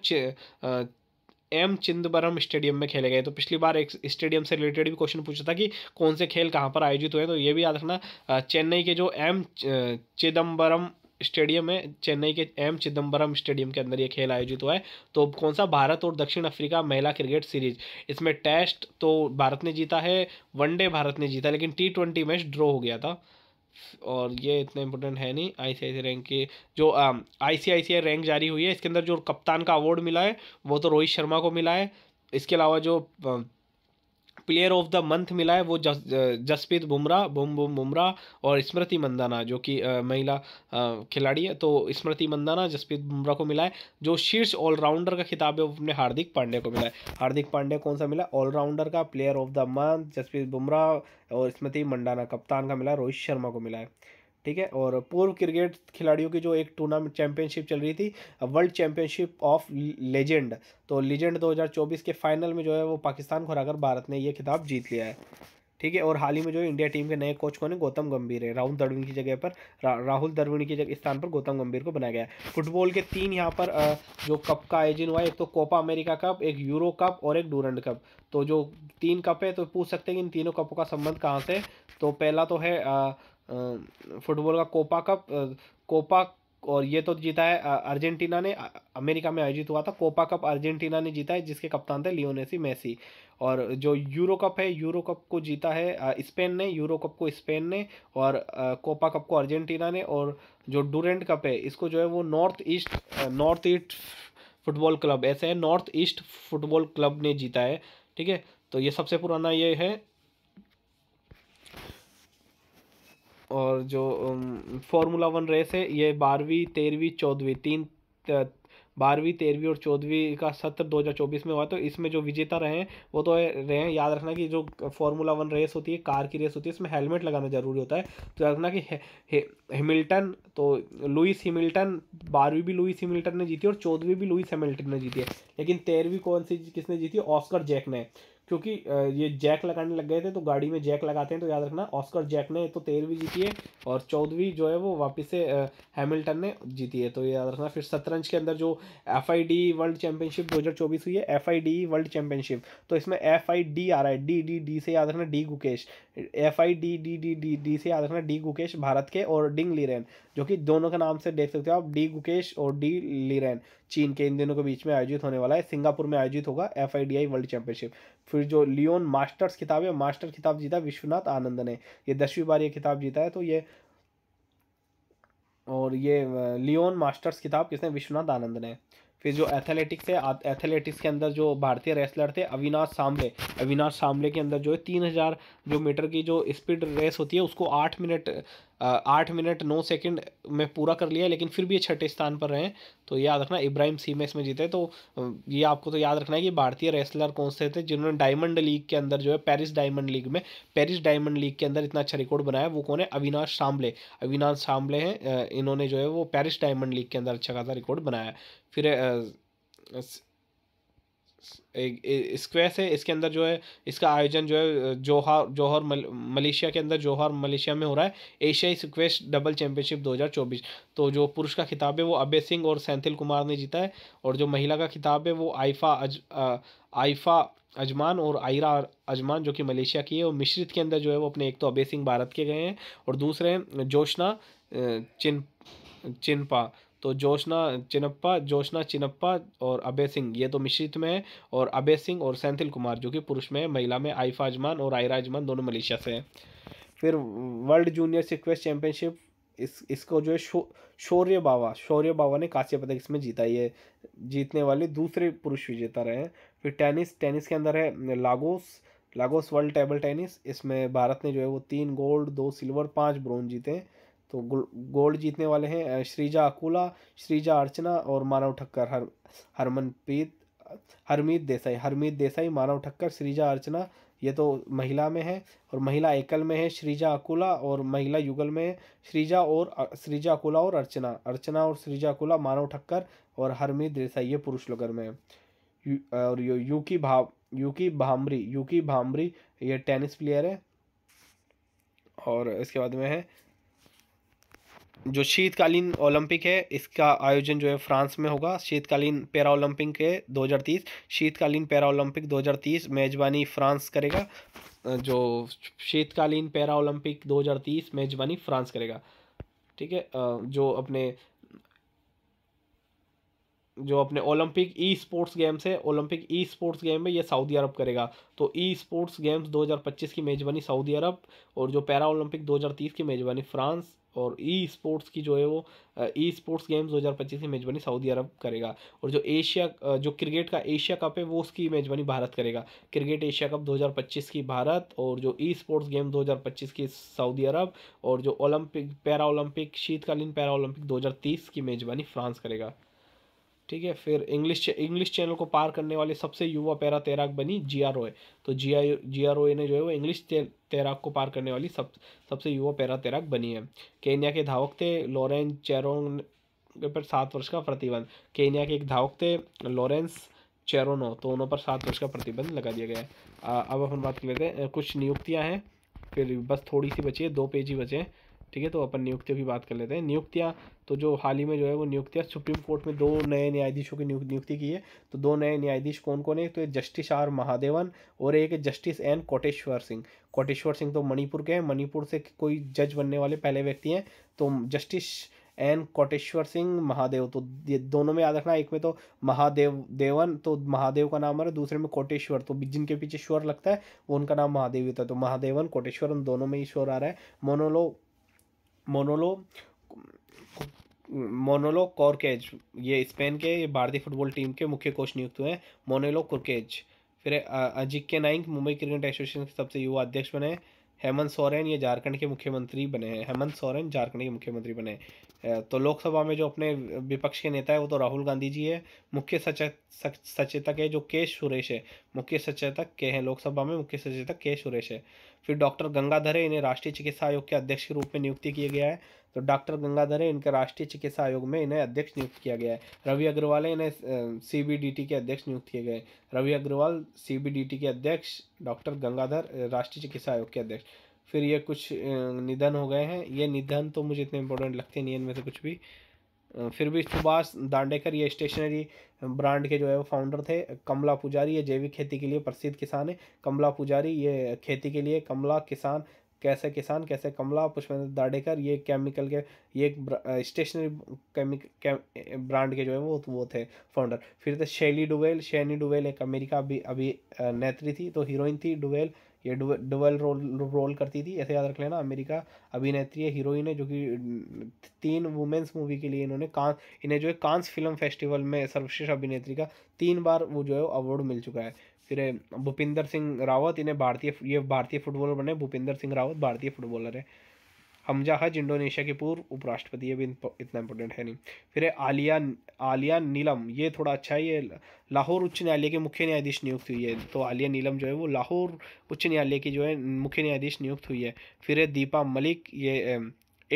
S1: एम चिंदबरम स्टेडियम में खेले गए तो पिछली बार एक स्टेडियम से रिलेटेड भी क्वेश्चन पूछा था कि कौन से खेल कहाँ पर आयोजित हुए तो ये भी याद रखना चेन्नई के जो एम चिदम्बरम स्टेडियम है चेन्नई के एम चिदम्बरम स्टेडियम के अंदर ये खेल आयोजित हुआ है तो कौन सा भारत और दक्षिण अफ्रीका महिला क्रिकेट सीरीज इसमें टेस्ट तो भारत ने जीता है वनडे भारत ने जीता लेकिन टी ट्वेंटी मैच ड्रॉ हो गया था और ये इतना इंपॉर्टेंट है नहीं आई सी रैंक की जो आई सी आई रैंक जारी हुई है इसके अंदर जो कप्तान का अवार्ड मिला है वो तो रोहित शर्मा को मिला है इसके अलावा जो प्लेयर ऑफ द मंथ मिला है वो जसप्रीत बुमराह बुम बुम बुमराह और स्मृति मंदाना जो कि महिला खिलाड़ी है तो स्मृति मंदाना जसप्रीत बुमराह को मिला है जो शीर्ष ऑलराउंडर का खिताब है वो अपने हार्दिक पांडे को मिला है हार्दिक पांडे कौन सा मिला ऑलराउंडर का player of the month Jasprit Bumrah और स्मृति मंडाना कप्तान का मिला है रोहित शर्मा को मिला है ठीक है और पूर्व क्रिकेट खिलाड़ियों की जो एक टूर्नामेंट चैंपियनशिप चल रही थी वर्ल्ड चैंपियनशिप ऑफ लेजेंड तो लीजेंड 2024 के फाइनल में जो है वो पाकिस्तान को हराकर भारत ने ये खिताब जीत लिया है ठीक है और हाल ही में जो इंडिया टीम के नए कोच कौन है गौतम गंभीर है राहुल दरविण की जगह पर रा, राहुल दरविण की जगह स्थान पर गौतम गंभीर को बनाया गया है फुटबॉल के तीन यहाँ पर जो कप का आयोजन हुआ है एक तो कोपा अमेरिका कप एक यूरो कप और एक डूरंड कप तो जो तीन कप है तो पूछ सकते हैं कि इन तीनों कपों का संबंध कहाँ से तो पहला तो है आ, फुटबॉल का कोपा कप कोपा और ये तो जीता है अर्जेंटीना ने अमेरिका में आयोजित हुआ था कोपा कप अर्जेंटीना ने जीता है जिसके कप्तान थे लियोनेसी मेसी और जो यूरो कप है यूरो कप को जीता है स्पेन ने यूरो कप को स्पेन ने और कोपा कप को अर्जेंटीना ने और जो डूरेंट कप है इसको जो है वो north east north east football club ऐसे है नॉर्थ ईस्ट फुटबॉल क्लब ने जीता है ठीक है तो ये सबसे पुराना ये है और जो फार्मूला वन रेस है ये बारहवीं तेरहवीं चौदहवीं तीन बारहवीं तेरहवीं और चौदहवीं का सत्र 2024 में हुआ तो इसमें जो विजेता रहे हैं वो तो रहे हैं याद रखना कि जो फार्मूला वन रेस होती है कार की रेस होती है इसमें हेलमेट लगाना ज़रूरी होता है तो याद रखना कि हेमिल्टन तो लुइस हिमिल्टन बारहवीं भी लुइस हिमिल्टन ने जीती और चौदहवीं भी लुइस हेमिल्टन ने जीती है लेकिन तेरहवीं कौन सी किसने जीती ऑस्कर जैक ने क्योंकि ये जैक लगाने लग गए थे तो गाड़ी में जैक लगाते हैं तो याद रखना ऑस्कर जैक ने तो तेरहवीं जीती है और चौदहवीं जो है वो वापस से हैमिल्टन ने जीती है तो याद रखना फिर शतरंज के अंदर जो एफ वर्ल्ड चैंपियनशिप दो हुई है एफ वर्ल्ड चैंपियनशिप तो इसमें एफ आ रहा है डी डी डी से याद रखना D Gukesh F I D D D D D से याद रखना डी गुकेश भारत के और डिंग लीरेन जो कि दोनों के नाम से देख सकते हो आप डी गुकेश और डी लीरेन चीन के इन दिनों के बीच में आयोजित होने वाला है सिंगापुर में आयोजित होगा F I I D world championship फिर जो लियोन मास्टर्स किताब है मास्टर खिताब जीता विश्वनाथ आनंद ने ये दसवीं बार ये खिताब जीता है तो ये और ये लियोन मास्टर्स किताब किसने विश्वनाथ आनंद ने फिर जो एथलेटिक्स है एथलेटिक्स के अंदर जो भारतीय रेसलर थे अविनाश सांबले अविनाश सांबले के अंदर जो है तीन हज़ार जो मीटर की जो स्पीड रेस होती है उसको आठ मिनट आठ मिनट नौ सेकंड में पूरा कर लिया लेकिन फिर भी ये छठे स्थान पर रहे तो याद रखना इब्राहिम सीमे इसमें जीते तो ये आपको तो याद रखना है कि भारतीय रेसलर कौन से थे जिन्होंने डायमंड लीग के अंदर जो है पेरिस डायमंड लीग में पेरिस डायमंड लीग के अंदर इतना अच्छा रिकॉर्ड बनाया वो कौन है अविनाश सांबले अविनाश सांबले हैं इन्होंने जो है वो पेरिस डायमंड लीग के अंदर अच्छा खासा रिकॉर्ड बनाया फिर स्क्वेस है इसके अंदर जो है इसका आयोजन जो है जोहार जोहर मल, मलेशिया के अंदर जोहर मलेशिया में हो रहा है एशियाई स्क्वेस डबल चैंपियनशिप 2024 तो जो पुरुष का खिताब है वो अभय सिंह और सैंथिल कुमार ने जीता है और जो महिला का खिताब है वो आइफा अज आ, आइफा अजमान और आयरा अजमान जो कि मलेशिया की है और मिश्रित के अंदर जो है वो अपने एक तो अभय सिंह भारत के गए हैं और दूसरे जोशना चिन चिनपा तो जोशना चिनप्पा जोशना चिनप्पा और अभय सिंह ये तो मिश्रित में है और अभय सिंह और सैंथिल कुमार जो कि पुरुष में है महिला में आइफा अजमान और आयरा अजमान दोनों मलेशिया से हैं फिर वर्ल्ड जूनियर सिक्वेस्ट चैम्पियनशिप इस इसको जो है शो शौर्य बाबा शौर्य बाबा ने कांस्य पदक इसमें जीता ये जीतने वाले दूसरे पुरुष विजेता रहे हैं फिर टेनिस टेनिस के अंदर है Lagos Lagos world table tennis इसमें भारत ने जो है वो तीन गोल्ड दो सिल्वर पाँच ब्रॉन्ज जीते हैं तो गोल्ड जीतने वाले हैं श्रीजा अकूला श्रीजा अर्चना और मानव ठक्कर हर हरमनप्रीत हरमीत देसाई हरमीत देसाई मानव ठक्कर श्रीजा अर्चना ये तो महिला में है और महिला एकल में है श्रीजा अकुला और महिला युगल में है श्रीजा और श्रीजा अकुला और अर्चना अर्चना और श्रीजा अकुला मानव ठक्कर और हरमीत देसाई ये पुरुष लोगर में है यू, और यूकी भाव यूकी भामरी यूकी भामरी ये टेनिस प्लेयर है और इसके बाद में है जो शीतकालीन ओलंपिक है इसका आयोजन जो है फ्रांस में होगा शीतकालीन पैरा ओलंपिक है 2030 शीतकालीन पैरा ओलंपिक 2030 मेज़बानी फ्रांस करेगा जो शीतकालीन पैरा ओलंपिक 2030 मेज़बानी फ्रांस करेगा ठीक है जो अपने जो अपने ओलंपिक ई स्पोर्ट्स गेम्स है ओलंपिक ई स्पोर्ट्स गेम है ये सऊदी अरब करेगा तो ई स्पोर्ट्स गेम्स 2025 की मेज़बानी सऊदी अरब और जो पैरा ओलंपिक 2030 की मेज़बानी फ्रांस और ई स्पोर्ट्स की जो है वो ई स्पोर्ट्स गेम्स 2025 की मेज़बानी सऊदी अरब करेगा और जो एशिया जो क्रिकेट का एशिया कप है वो उसकी मेज़बानी भारत करेगा क्रिकेट एशिया कप 2025 की भारत और जो ई स्पोर्ट्स गेम 2025 की सऊदी अरब और जो ओलंपिक पैरा ओलंपिक शीतकालीन पैरा ओलंपिक 2030 की मेज़बानी फ्रांस करेगा ठीक है फिर इंग्लिश इंग्लिश चैनल को पार करने वाले सबसे युवा पैरा तैराक बनी जी आर ओए तो जी आई जी आर ओ ए ने जो है वो इंग्लिश तैराक को पार करने वाली सब सबसे युवा पैरा तैराक बनी है केन्या के धावक थे लॉरेंस चेरोंग पर सात वर्ष का प्रतिबंध केन्या के एक धावक थे लॉरेंस चेरोनो तो उन पर सात वर्ष का प्रतिबंध लगा दिया गया है अब हम बात कर लेते हैं कुछ नियुक्तियाँ हैं फिर बस थोड़ी सी बची है दो पेज ही बचे हैं ठीक है तो अपन नियुक्तियों की बात कर लेते हैं नियुक्तियाँ तो जो हाल ही में जो है वो नियुक्तियाँ सुप्रीम कोर्ट में दो नए न्यायाधीशों की नियुक्ति की है तो दो नए न्यायाधीश कौन कौन है तो एक जस्टिस आर महादेवन और एक है जस्टिस एन कोटेश्वर सिंह कोटेश्वर सिंह तो मणिपुर के हैं मणिपुर से कोई जज बनने वाले पहले व्यक्ति हैं तो जस्टिस एन कोटेश्वर सिंह महादेव तो ये दोनों में याद रखना एक में तो महादेव देवन तो महादेव का नाम है दूसरे में कोटेश्वर तो जिनके पीछे श्वर लगता है वो उनका नाम महादेव होता है तो महादेवन कोटेश्वर उन दोनों में ही श्वर आ रहा है मोनोलो मोनोलो मोनोलो कॉर्केज ये स्पेन के भारतीय फुटबॉल टीम के मुख्य कोच नियुक्त हुए हैं मोनोलो कुर्केज फिर अजिक्य नाइक मुंबई क्रिकेट एसोसिएशन के सबसे युवा अध्यक्ष बने हेमंत सोरेन ये झारखंड के मुख्यमंत्री बने हैं हेमंत सोरेन झारखंड के मुख्यमंत्री बने तो लोकसभा में जो अपने विपक्ष के नेता है वो तो राहुल गांधी जी है मुख्य सचेतक सचेतक है जो के सुरेश है मुख्य सचेतक के हैं लोकसभा में मुख्य सचेतक के सुरेश है फिर डॉक्टर गंगाधरे इन्हें राष्ट्रीय चिकित्सा आयोग के अध्यक्ष के रूप में नियुक्ति किया गया है तो डॉक्टर गंगाधरे इनके राष्ट्रीय चिकित्सा आयोग में इन्हें अध्यक्ष नियुक्त किया गया है रवि अग्रवाल इन्हें सीबीडीटी के अध्यक्ष नियुक्त किए गए रवि अग्रवाल सीबीडीटी के अध्यक्ष डॉक्टर गंगाधर राष्ट्रीय चिकित्सा आयोग के अध्यक्ष फिर ये कुछ निधन हो गए हैं ये निधन तो मुझे इतने इंपॉर्टेंट लगते नहीं इनमें से कुछ भी फिर भी सुभाष दांडेकर ये स्टेशनरी ब्रांड के जो है वो फाउंडर थे कमला पुजारी ये जैविक खेती के लिए प्रसिद्ध किसान है कमला पुजारी ये खेती के लिए कमला किसान कैसे किसान कैसे कमला पुष्पेंद्र दाडेकर ये केमिकल के ये एक स्टेशनरी केमिकल ब्रांड के जो है वो वो थे फाउंडर फिर थे शैली डुवेल शैनी डुवेल एक अमेरिका भी अभी नेत्री थी तो हीरोइन थी डुवेल ये डबल रोल रोल करती थी ऐसे याद रख लेना अमेरिका अभिनेत्री है हीरोइन है जो कि तीन वुमेंस मूवी के लिए इन्होंने कान इन्हें जो है कांस फिल्म फेस्टिवल में सर्वश्रेष्ठ अभिनेत्री का तीन बार वो जो है अवार्ड मिल चुका है फिर भूपिंदर सिंह रावत इन्हें भारतीय ये भारतीय फुटबॉलर बने भूपिंदर सिंह रावत भारतीय फुटबॉलर है हमजा हज इंडोनेशिया के पूर्व उपराष्ट्रपति ये भी इतना इंपॉर्टेंट है नहीं फिर है आलिया आलिया नीलम ये थोड़ा अच्छा है ये लाहौर उच्च न्यायालय के मुख्य न्यायाधीश नियुक्त हुई है तो आलिया नीलम जो है वो लाहौर उच्च न्यायालय की जो है मुख्य न्यायाधीश नियुक्त हुई है फिर है दीपा मलिक ये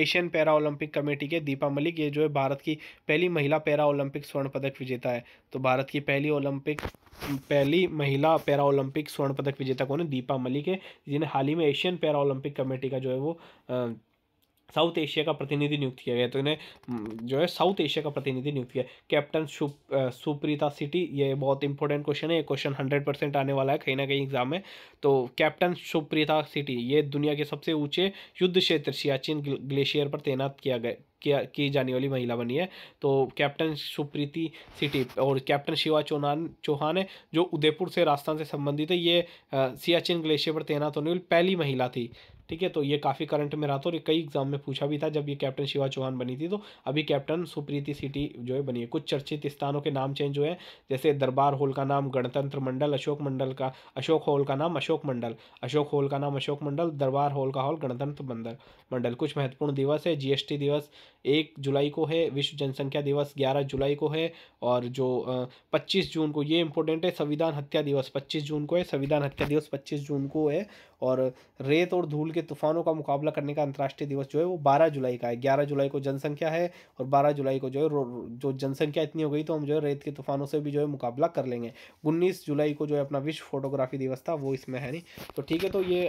S1: एशियन पैरा ओलंपिक कमेटी के दीपा मलिक ये जो है भारत की पहली महिला पैरा ओलंपिक स्वर्ण पदक विजेता है तो भारत की पहली ओलंपिक पहली महिला पैरा ओलंपिक स्वर्ण पदक विजेता कौन है दीपा मलिक है जिन्हें हाल ही में एशियन पैरा ओलंपिक कमेटी का जो है वो साउथ एशिया का प्रतिनिधि नियुक्त किया गया तो इन्हें जो है साउथ एशिया का प्रतिनिधि नियुक्त किया कैप्टन सुप्रीता सिटी ये बहुत इंपॉर्टेंट क्वेश्चन है ये क्वेश्चन हंड्रेड परसेंट आने वाला है कहीं ना कहीं एग्जाम में तो कैप्टन सुप्रीता सिटी ये दुनिया के सबसे ऊंचे युद्ध क्षेत्र सियाचिन ग्लेशियर पर तैनात किया गया किया की जाने वाली महिला बनी है तो कैप्टन सुप्रीति सिटी और कैप्टन शिवा चौहान चौहान है जो उदयपुर से राजस्थान से संबंधित है ये सियाचिन ग्लेशियर पर तैनात होने वाली पहली महिला थी ठीक है तो ये काफ़ी करंट में रहा था और कई एग्जाम में पूछा भी था जब ये कैप्टन शिवा चौहान बनी थी तो अभी कैप्टन सुप्रीति सिटी जो है बनी है कुछ चर्चित स्थानों के नाम चेंज हुए हैं जैसे दरबार हॉल का नाम गणतंत्र मंडल अशोक मंडल का अशोक हॉल का नाम अशोक मंडल अशोक हॉल का नाम अशोक मंडल दरबार हॉल का हॉल गणतंत्र मंडल मंडल कुछ महत्वपूर्ण दिवस है जीएसटी दिवस एक जुलाई को है विश्व जनसंख्या दिवस ग्यारह जुलाई को है और जो पच्चीस जून को ये इंपॉर्टेंट है संविधान हत्या दिवस पच्चीस जून को है संविधान हत्या दिवस पच्चीस जून को है और रेत और धूल के के तूफानों का मुकाबला करने का अंतर्राष्ट्रीय दिवस जो है वो बारह जुलाई का है ग्यारह जुलाई को जनसंख्या है और बारह जुलाई को जो है जो जनसंख्या इतनी हो गई तो हम जो है रेत के तूफानों से भी जो है मुकाबला कर लेंगे उन्नीस जुलाई को जो है अपना विश्व फोटोग्राफी दिवस था वो इसमें है नहीं तो ठीक है तो ये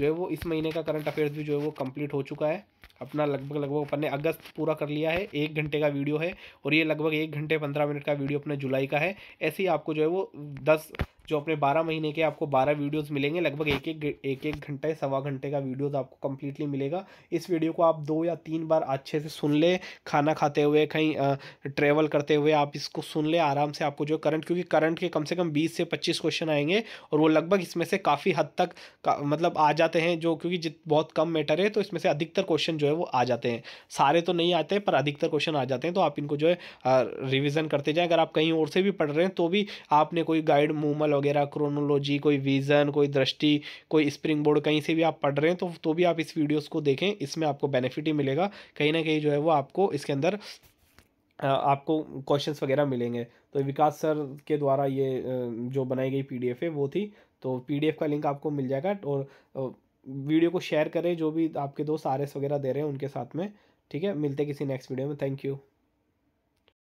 S1: जो है वो इस महीने का करंट अफेयर्स भी जो है वो कंप्लीट हो चुका है अपना लगभग लगभग अपन ने अगस्त पूरा कर लिया है एक घंटे का वीडियो है और ये लगभग एक घंटे पंद्रह मिनट का वीडियो अपने जुलाई का है ऐसे ही आपको जो है वो दस जो अपने बारह महीने के आपको बारह वीडियोस मिलेंगे लगभग एक एक एक एक घंटे सवा घंटे का वीडियोस आपको कम्प्लीटली मिलेगा इस वीडियो को आप दो या तीन बार अच्छे से सुन ले खाना खाते हुए कहीं ट्रेवल करते हुए आप इसको सुन ले आराम से आपको जो करंट क्योंकि करंट के कम से कम बीस से पच्चीस क्वेश्चन आएंगे और वो लगभग इसमें से काफ़ी हद तक का, मतलब आ जाते हैं जो क्योंकि जित बहुत कम मैटर है तो इसमें से अधिकतर क्वेश्चन जो है वो आ जाते हैं सारे तो नहीं आते पर अधिकतर क्वेश्चन आ जाते हैं तो आप इनको जो है रिविज़न करते जाएँ अगर आप कहीं और से भी पढ़ रहे हैं तो भी आपने कोई गाइड मूमल वगैरह क्रोनोलॉजी कोई विज़न कोई दृष्टि कोई स्प्रिंग बोर्ड कहीं से भी आप पढ़ रहे हैं तो, तो भी आप इस वीडियोज़ को देखें इसमें आपको बेनिफिट ही मिलेगा कहीं ना कहीं जो है वो आपको इसके अंदर आपको क्वेश्चंस वगैरह मिलेंगे तो विकास सर के द्वारा ये जो बनाई गई पीडीएफ है वो थी तो पीडीएफ का लिंक आपको मिल जाएगा और वीडियो को शेयर करें जो भी आपके दोस्त आर वगैरह दे रहे हैं उनके साथ में ठीक है मिलते किसी नेक्स्ट वीडियो में थैंक यू